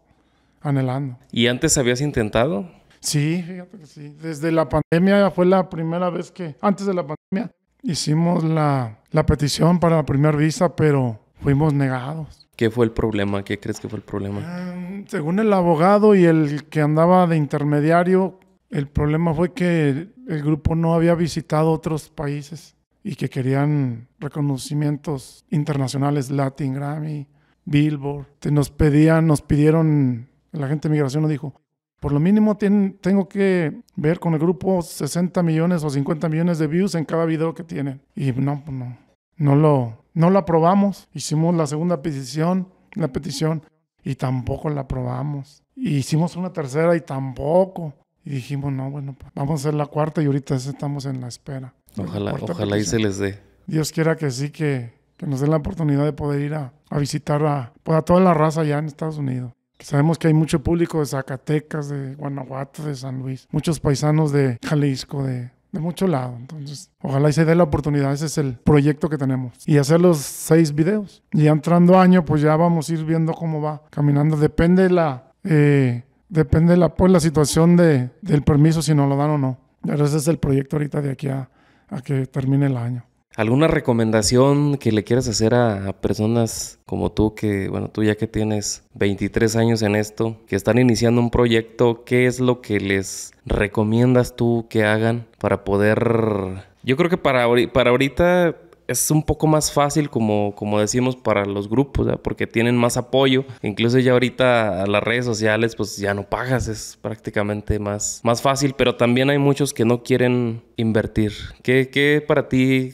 anhelando. ¿Y antes habías intentado? Sí, fíjate que sí. Desde la pandemia fue la primera vez que, antes de la pandemia, hicimos la, la petición para la primera visa, pero fuimos negados. ¿Qué fue el problema? ¿Qué crees que fue el problema? Em, según el abogado y el que andaba de intermediario, el problema fue que el grupo no había visitado otros países y que querían reconocimientos internacionales, Latin Grammy, Billboard. nos pedían, nos pidieron, la gente de migración nos dijo, por lo mínimo tengo que ver con el grupo 60 millones o 50 millones de views en cada video que tienen. Y no, pues no, no lo, no lo aprobamos. Hicimos la segunda petición, la petición, y tampoco la aprobamos. hicimos una tercera y tampoco. Y dijimos, no, bueno, pues vamos a hacer la cuarta y ahorita estamos en la espera. Ojalá, ojalá y se les dé. Dios quiera que sí, que, nos den la oportunidad de poder ir a, visitar pues, a, toda la raza allá en Estados Unidos. Sabemos que hay mucho público de Zacatecas, de Guanajuato, de San Luis, muchos paisanos de Jalisco, de, de mucho lado. Entonces, ojalá y se dé la oportunidad. Ese es el proyecto que tenemos. Y hacer los seis videos. Y entrando año, pues ya vamos a ir viendo cómo va caminando. Depende la, eh, depende la, pues, la situación de, del permiso, si nos lo dan o no. Pero ese es el proyecto ahorita de aquí a, a que termine el año. ¿Alguna recomendación que le quieras hacer a, personas como tú, que, bueno, tú ya que tienes 23 años en esto, que están iniciando un proyecto, qué es lo que les recomiendas tú que hagan para poder... Yo creo que para, para ahorita es un poco más fácil, como, como decimos, para los grupos, porque tienen más apoyo. Incluso ya ahorita a las redes sociales, pues ya no pagas, es prácticamente más, más fácil, pero también hay muchos que no quieren invertir. ¿Qué, qué para ti,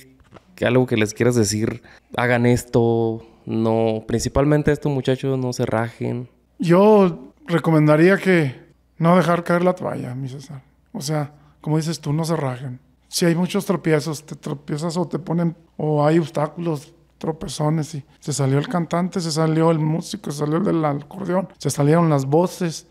qué algo que les quieras decir? Hagan esto, no, principalmente estos muchachos no se rajen. Yo recomendaría que no dejar caer la toalla, mi César. O sea, como dices tú, no se rajen si hay muchos tropiezos, te tropiezas o te ponen, o hay obstáculos, tropezones, y se salió el cantante, se salió el músico, se salió el del acordeón, se salieron las voces.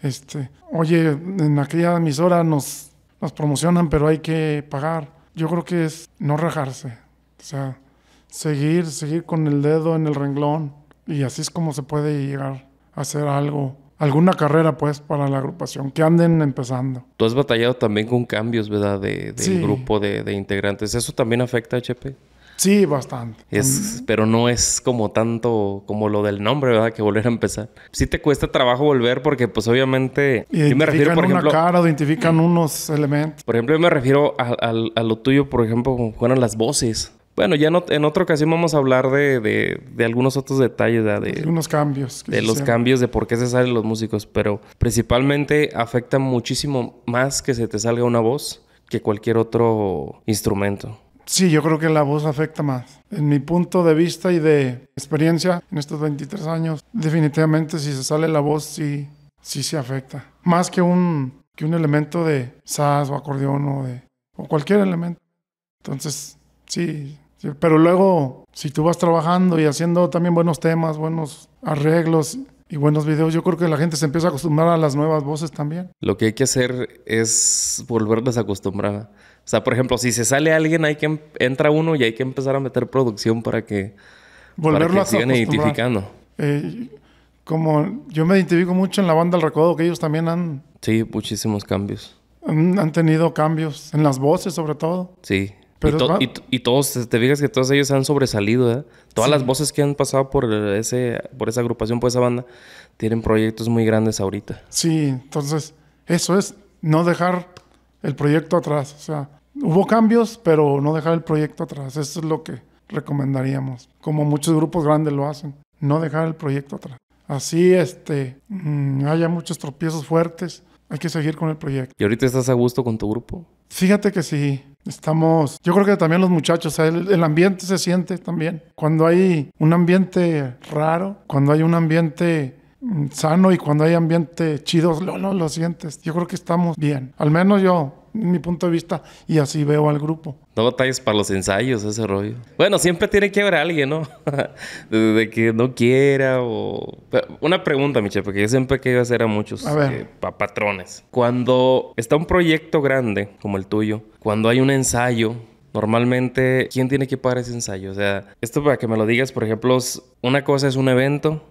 Este, oye, en aquella emisora nos, nos promocionan, pero hay que pagar. Yo creo que es no rajarse, o sea, seguir, seguir con el dedo en el renglón, y así es como se puede llegar a hacer algo alguna carrera, pues, para la agrupación, que anden empezando. Tú has batallado también con cambios, ¿verdad? De, del grupo de, integrantes. ¿Eso también afecta a HP? Sí, bastante. Es, pero no es como tanto como lo del nombre, ¿verdad? Que volver a empezar. Sí te cuesta trabajo volver porque pues obviamente... Identifican me refiero, por ejemplo, una cara, identifican unos elementos. Por ejemplo, yo me refiero a, a lo tuyo, por ejemplo, fueron las voces. Bueno, ya en otra ocasión vamos a hablar de, algunos otros detalles, de algunos cambios. De los cambios de por qué se salen los músicos, pero principalmente afecta muchísimo más que se te salga una voz que cualquier otro instrumento. Sí, yo creo que la voz afecta más. En mi punto de vista y de experiencia en estos 23 años, definitivamente si se sale la voz, sí, sí se afecta. Más que un, que un elemento de sas o acordeón o, de, o cualquier elemento. Entonces, sí, pero luego, si tú vas trabajando y haciendo también buenos temas, buenos arreglos y buenos videos, yo creo que la gente se empieza a acostumbrar a las nuevas voces también. Lo que hay que hacer es volverles a O sea, por ejemplo, si se sale alguien, hay que em, entra uno y hay que empezar a meter producción para que, Volverlo sigan identificando. Eh, como yo me identifico mucho en la banda El Recodo, que ellos también han... Sí, muchísimos cambios. han tenido cambios en las voces sobre todo. Sí, y, todos, te digas que todos ellos han sobresalido, ¿eh? Todas las voces que han pasado por, ese, por esa agrupación, por esa banda, tienen proyectos muy grandes ahorita. Sí, entonces, eso es, no dejar el proyecto atrás. O sea, hubo cambios, pero no dejar el proyecto atrás. Eso es lo que recomendaríamos, como muchos grupos grandes lo hacen, no dejar el proyecto atrás. Así, este, mm, haya muchos tropiezos fuertes, hay que seguir con el proyecto. ¿Y ahorita estás a gusto con tu grupo? Fíjate que sí. Estamos, yo creo que también los muchachos, el, ambiente se siente también. Cuando hay un ambiente raro, cuando hay un ambiente mm, sano y cuando hay ambiente chido, lo, lo sientes. Yo creo que estamos bien, al menos yo, mi punto de vista, y así veo al grupo no batallas para los ensayos, ese rollo. Bueno, siempre tiene que haber alguien, ¿no? De que no quiera o... Una pregunta, Michelle, porque yo siempre que iba a hacer a muchos a eh, patrones. Cuando está un proyecto grande como el tuyo, cuando hay un ensayo, Normalmente, ¿quién tiene que pagar ese ensayo? O sea, esto para que me lo digas, por ejemplo, una cosa es un evento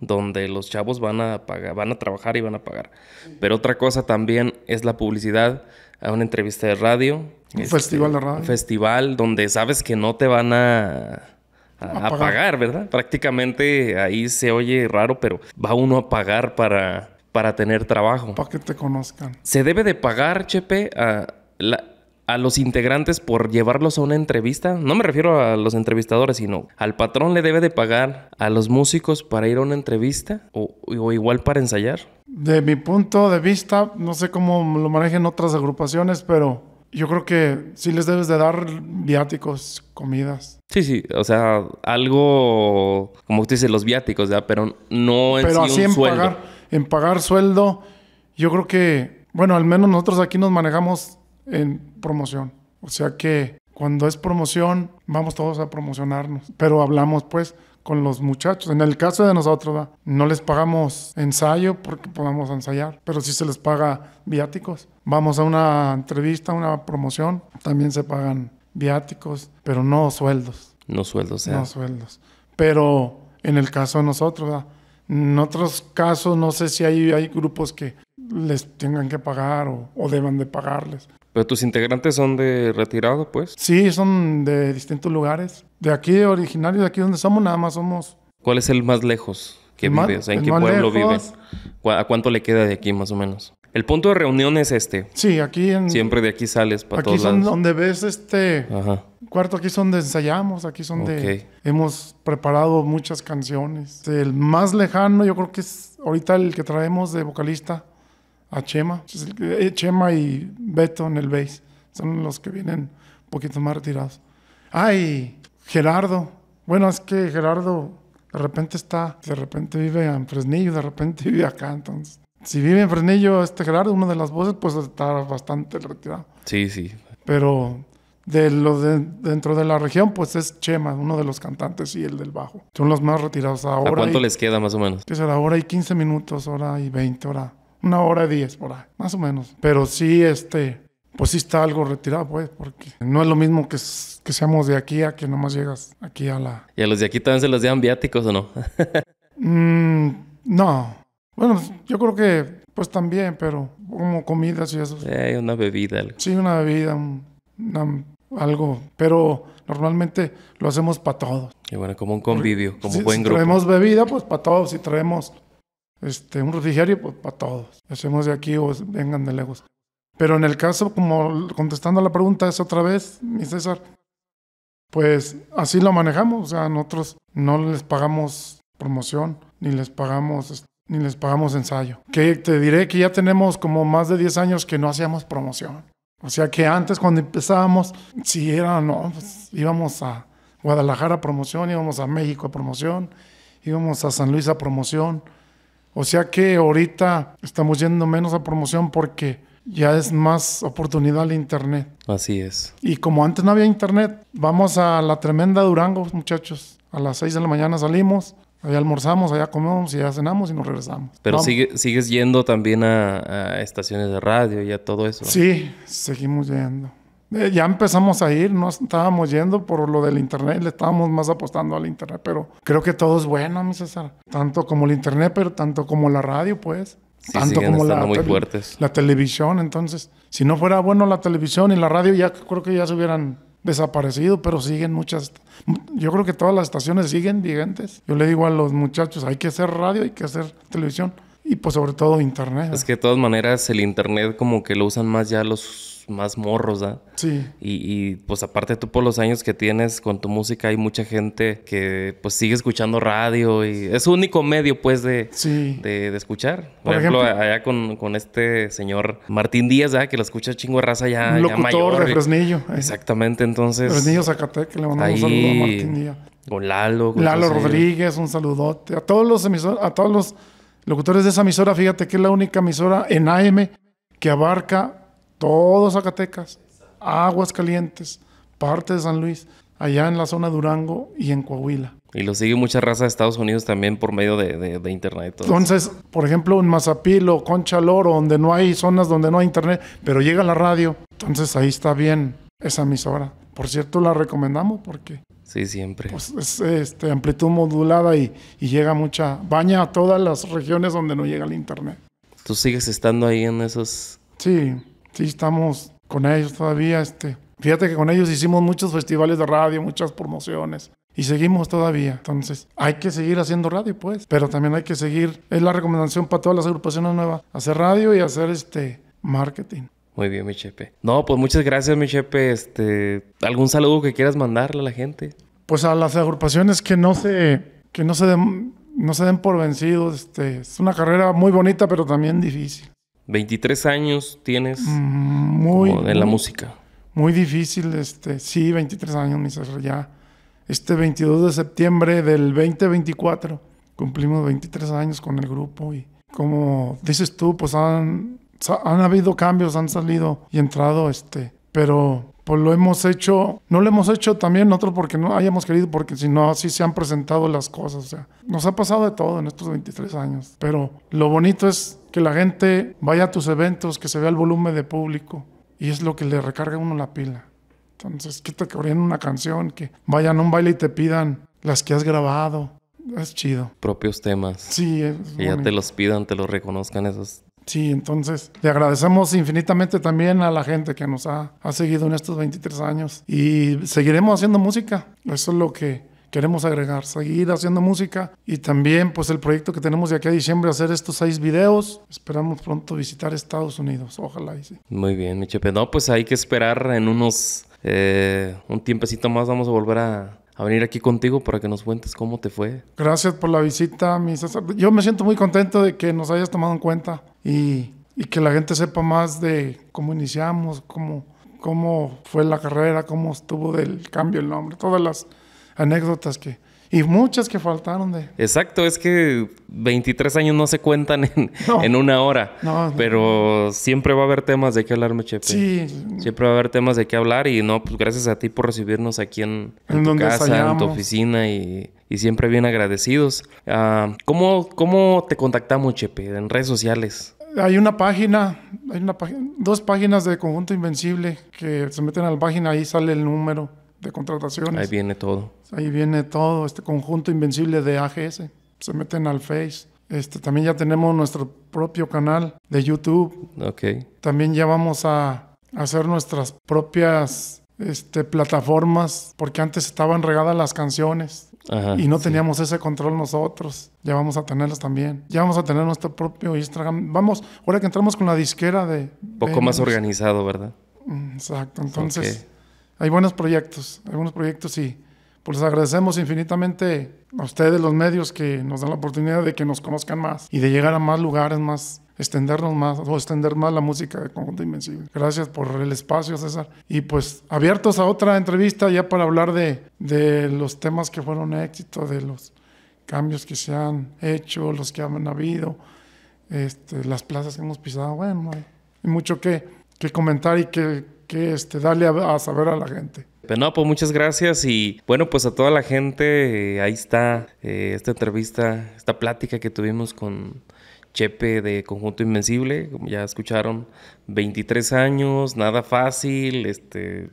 donde los chavos van a pagar, van a trabajar y van a pagar. Pero otra cosa también es la publicidad a una entrevista de radio. Un festival de radio. festival donde sabes que no te van a, pagar. ¿verdad? Prácticamente ahí se oye raro, pero va uno a pagar para, para tener trabajo. Para que te conozcan. Se debe de pagar, Chepe, a, a los integrantes por llevarlos a una entrevista. No me refiero a los entrevistadores, sino al patrón le debe de pagar a los músicos para ir a una entrevista o igual para ensayar de mi punto de vista, no sé cómo lo manejen otras agrupaciones, pero yo creo que sí les debes de dar viáticos, comidas. Sí, sí, o sea, algo, como usted dice, los viáticos, ya, pero no en un en Pagar, en pagar sueldo, yo creo que, bueno, al menos nosotros aquí nos manejamos en promoción. O sea que cuando es promoción, vamos todos a promocionarnos, pero hablamos pues con los muchachos. En el caso de nosotros, no les pagamos ensayo porque podamos ensayar, pero sí se les paga viáticos. Vamos a una entrevista, una promoción, también se pagan viáticos, pero no sueldos. No sueldos, ¿eh? No sueldos. Pero en el caso de nosotros, en otros casos no sé si hay, hay grupos que les tengan que pagar o deban de pagarles. ¿Pero tus integrantes son de retirado, pues? Sí, son de distintos lugares. De aquí, originarios de aquí donde somos, nada más somos. ¿Cuál es el más lejos que vives? ¿en qué pueblo vives? ¿A cuánto le queda de aquí, más o menos? El punto de reunión es este. Sí, aquí en... Siempre de aquí sales para todos lados. Este aquí es donde ves este... Cuarto, aquí son donde ensayamos, aquí son donde hemos preparado muchas canciones. El más lejano yo creo que es ahorita el que traemos de vocalista a Chema. Eh, Chema y Beto en el bass son los que vienen un poquito más retirados. Ay, ah, Gerardo. Bueno, es que Gerardo de repente está, de repente vive en Fresnillo, de repente vive acá, entonces. Si vive en Fresnillo, este Gerardo, una de las voces, pues está bastante retirado. Sí, sí. Pero de lo de, dentro de la región, pues es Chema, uno de los cantantes y el del bajo. Son los más retirados ahora. ¿A cuánto les queda más o menos? Que ahora hora y 15 minutos, hora y 20, hora una hora diez por ahí, más o menos. Pero sí, este, pues sí está algo retirado, pues, porque no es lo mismo que, que seamos de aquí a que nomás llegas aquí a la... ¿Y a los de aquí también se los llevan viáticos o no? Mm, no. Bueno, yo creo que pues también, pero como comidas y eso. Eh, sí, una bebida. Sí, una bebida, algo, pero normalmente lo hacemos para todos. Y bueno, como un convivio, como buen grupo. Si traemos bebida, pues para todos. Si traemos este, un refrigerio para pues, todos. Hacemos de aquí o vengan de lejos. Pero en el caso, como contestando a la pregunta, es otra vez, mi César, pues así lo manejamos. O sea, nosotros no les pagamos promoción, ni les pagamos, este, ni les pagamos ensayo. Que te diré que ya tenemos como más de 10 años que no hacíamos promoción. O sea que antes cuando empezábamos, si era no, pues, íbamos a Guadalajara a promoción, íbamos a México a promoción, íbamos a San Luis a promoción, o sea que ahorita estamos yendo menos a promoción porque ya es más oportunidad el internet. Así es. Y como antes no había internet, vamos a la tremenda Durango, muchachos. A las 6 de la mañana salimos, allá almorzamos, allá comemos y ya cenamos y nos regresamos. Pero sigues yendo también a, estaciones de radio y a todo eso. Sí, seguimos yendo. Eh, ya empezamos a ir, no estábamos yendo por lo del internet, le estábamos más apostando al internet, pero creo que todo es bueno, mi César. Tanto como el internet, pero tanto como la radio, pues. tanto como la, la televisión, entonces, si no fuera bueno la televisión y la radio, ya creo que ya se hubieran desaparecido, pero siguen muchas. Yo creo que todas las estaciones siguen vigentes. Yo le digo a los muchachos, hay que hacer radio, hay que hacer televisión y pues sobre todo internet. Es que de todas maneras el internet como que lo usan más ya los más morros, ¿ah? Sí. Y, pues aparte tú por los años que tienes con tu música hay mucha gente que pues sigue escuchando radio y es su único medio pues de, de, escuchar. Por, ejemplo, allá con, este señor Martín Díaz, ¿ah? Que lo escucha chingo de raza ya, un locutor de Fresnillo. Exactamente, entonces... Fresnillo Zacatec, le mandamos un saludo a Martín Díaz. Con Lalo. Con Lalo Rodríguez, un saludote. A todos los emisores, a todos los locutores de esa emisora, fíjate que es la única emisora en AM que abarca todo Zacatecas, Aguas Calientes, parte de San Luis, allá en la zona de Durango y en Coahuila. Y lo sigue mucha raza de Estados Unidos también por medio de, internet. Entonces, por ejemplo, en Mazapilo, Concha Loro, donde no hay zonas donde no hay internet, pero llega la radio. Entonces ahí está bien esa emisora. Por cierto, la recomendamos porque... Sí, siempre. Pues es este, amplitud modulada y, y llega mucha... Baña a todas las regiones donde no llega el internet. ¿Tú sigues estando ahí en esos... Sí. Sí, estamos con ellos todavía. Este. Fíjate que con ellos hicimos muchos festivales de radio, muchas promociones. Y seguimos todavía. Entonces, hay que seguir haciendo radio, pues. Pero también hay que seguir. Es la recomendación para todas las agrupaciones nuevas. Hacer radio y hacer este marketing. Muy bien, Michepe, No, pues muchas gracias, Michepe Este, ¿Algún saludo que quieras mandarle a la gente? Pues a las agrupaciones que no se, que no se, den, no se den por vencidos. Este, es una carrera muy bonita, pero también difícil. 23 años tienes muy, en la música. Muy difícil, este, sí, 23 años, mi César, ya. Este 22 de septiembre del 2024 cumplimos 23 años con el grupo y como dices tú, pues han, han habido cambios, han salido y entrado, este, pero pues lo hemos hecho, no lo hemos hecho también nosotros porque no hayamos querido, porque si no, así se han presentado las cosas. O sea, nos ha pasado de todo en estos 23 años, pero lo bonito es que la gente vaya a tus eventos, que se vea el volumen de público. Y es lo que le recarga a uno la pila. Entonces, que te corriendo una canción, que vayan a un baile y te pidan las que has grabado. Es chido. Propios temas. Sí, es ya te los pidan, te los reconozcan, esos Sí, entonces le agradecemos infinitamente también a la gente que nos ha, ha, seguido en estos 23 años y seguiremos haciendo música. Eso es lo que queremos agregar, seguir haciendo música y también pues el proyecto que tenemos de aquí a diciembre, hacer estos seis videos. Esperamos pronto visitar Estados Unidos, ojalá y sí. Muy bien, mi No, pues hay que esperar en unos, eh, un tiempecito más vamos a volver a, venir aquí contigo para que nos cuentes cómo te fue. Gracias por la visita, mi César. Yo me siento muy contento de que nos hayas tomado en cuenta y, y que la gente sepa más de cómo iniciamos, cómo, cómo fue la carrera, cómo estuvo del cambio el nombre, todas las anécdotas que... Y muchas que faltaron de... Exacto, es que 23 años no se cuentan en, una hora. Pero siempre va a haber temas de qué hablar, Chepe. Siempre va a haber temas de qué hablar y no, pues gracias a ti por recibirnos aquí en, tu casa, en tu oficina y, siempre bien agradecidos. Ah, ¿cómo, te contactamos, Chepe? En redes sociales hay una página, hay una página, dos páginas de Conjunto Invencible que se meten a la página, ahí sale el número de contrataciones. Ahí viene todo. Ahí viene todo, este conjunto invencible de AGS. Se meten al Face. Este, también ya tenemos nuestro propio canal de YouTube. Ok. También ya vamos a hacer nuestras propias este, plataformas, porque antes estaban regadas las canciones y no teníamos ese control nosotros. Ya vamos a tenerlas también. Ya vamos a tener nuestro propio Instagram. Vamos, ahora que entramos con la disquera de... Poco más organizado, ¿verdad? Mm, exacto, entonces hay buenos proyectos, algunos proyectos y pues agradecemos infinitamente a ustedes los medios que nos dan la oportunidad de que nos conozcan más y de llegar a más lugares, más extendernos más o extender más la música de Conjunto Invencible. Gracias por el espacio, César. Y pues abiertos a otra entrevista ya para hablar de, los temas que fueron éxito, de los cambios que se han hecho, los que han habido, este, las plazas que hemos pisado. Bueno, hay mucho que comentar y que que este, darle a, saber a la gente. Pero pues muchas gracias y bueno, pues a toda la gente, eh, ahí está eh, esta entrevista, esta plática que tuvimos con Chepe de Conjunto Invencible, como ya escucharon, 23 años, nada fácil, este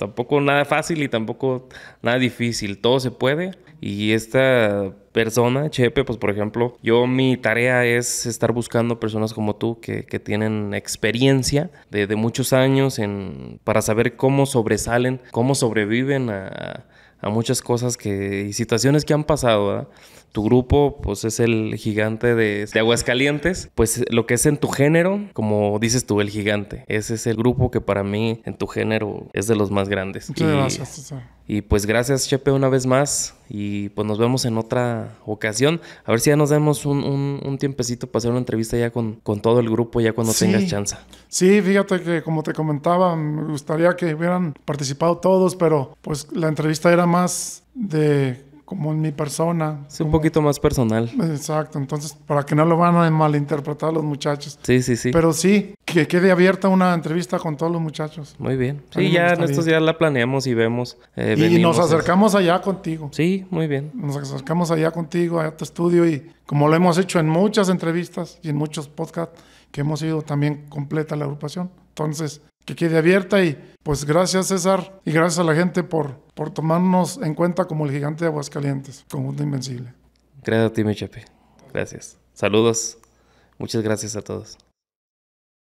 tampoco nada fácil y tampoco nada difícil, todo se puede. Y esta persona, Chepe, pues por ejemplo, yo mi tarea es estar buscando personas como tú que, tienen experiencia de, muchos años en, para saber cómo sobresalen, cómo sobreviven a, muchas cosas que, y situaciones que han pasado. ¿verdad? tu grupo pues es el gigante de, Aguascalientes, pues lo que es en tu género, como dices tú, el gigante. Ese es el grupo que para mí en tu género es de los más grandes. y, Y pues gracias Chepe una vez más y pues nos vemos en otra ocasión. A ver si ya nos damos un, un, tiempecito para hacer una entrevista ya con, con todo el grupo, ya cuando tengas chance. Sí, fíjate que como te comentaba, me gustaría que hubieran participado todos, pero pues la entrevista era más de como en mi persona. Es un poquito más personal. Exacto, entonces para que no lo van a malinterpretar los muchachos. Sí, sí, sí. Pero sí, que quede abierta una entrevista con todos los muchachos. Muy bien. Sí, ya en estos días la planeamos y vemos. Eh, y nos acercamos allá contigo. Sí, muy bien. Nos acercamos allá contigo, a tu este estudio y como lo hemos hecho en muchas entrevistas y en muchos podcasts que hemos ido también completa la agrupación. Entonces, que quede abierta y pues gracias César y gracias a la gente por, por tomarnos en cuenta como el gigante de Aguascalientes, conjunto invencible. Gracias a ti, mi Gracias. Saludos. Muchas gracias a todos.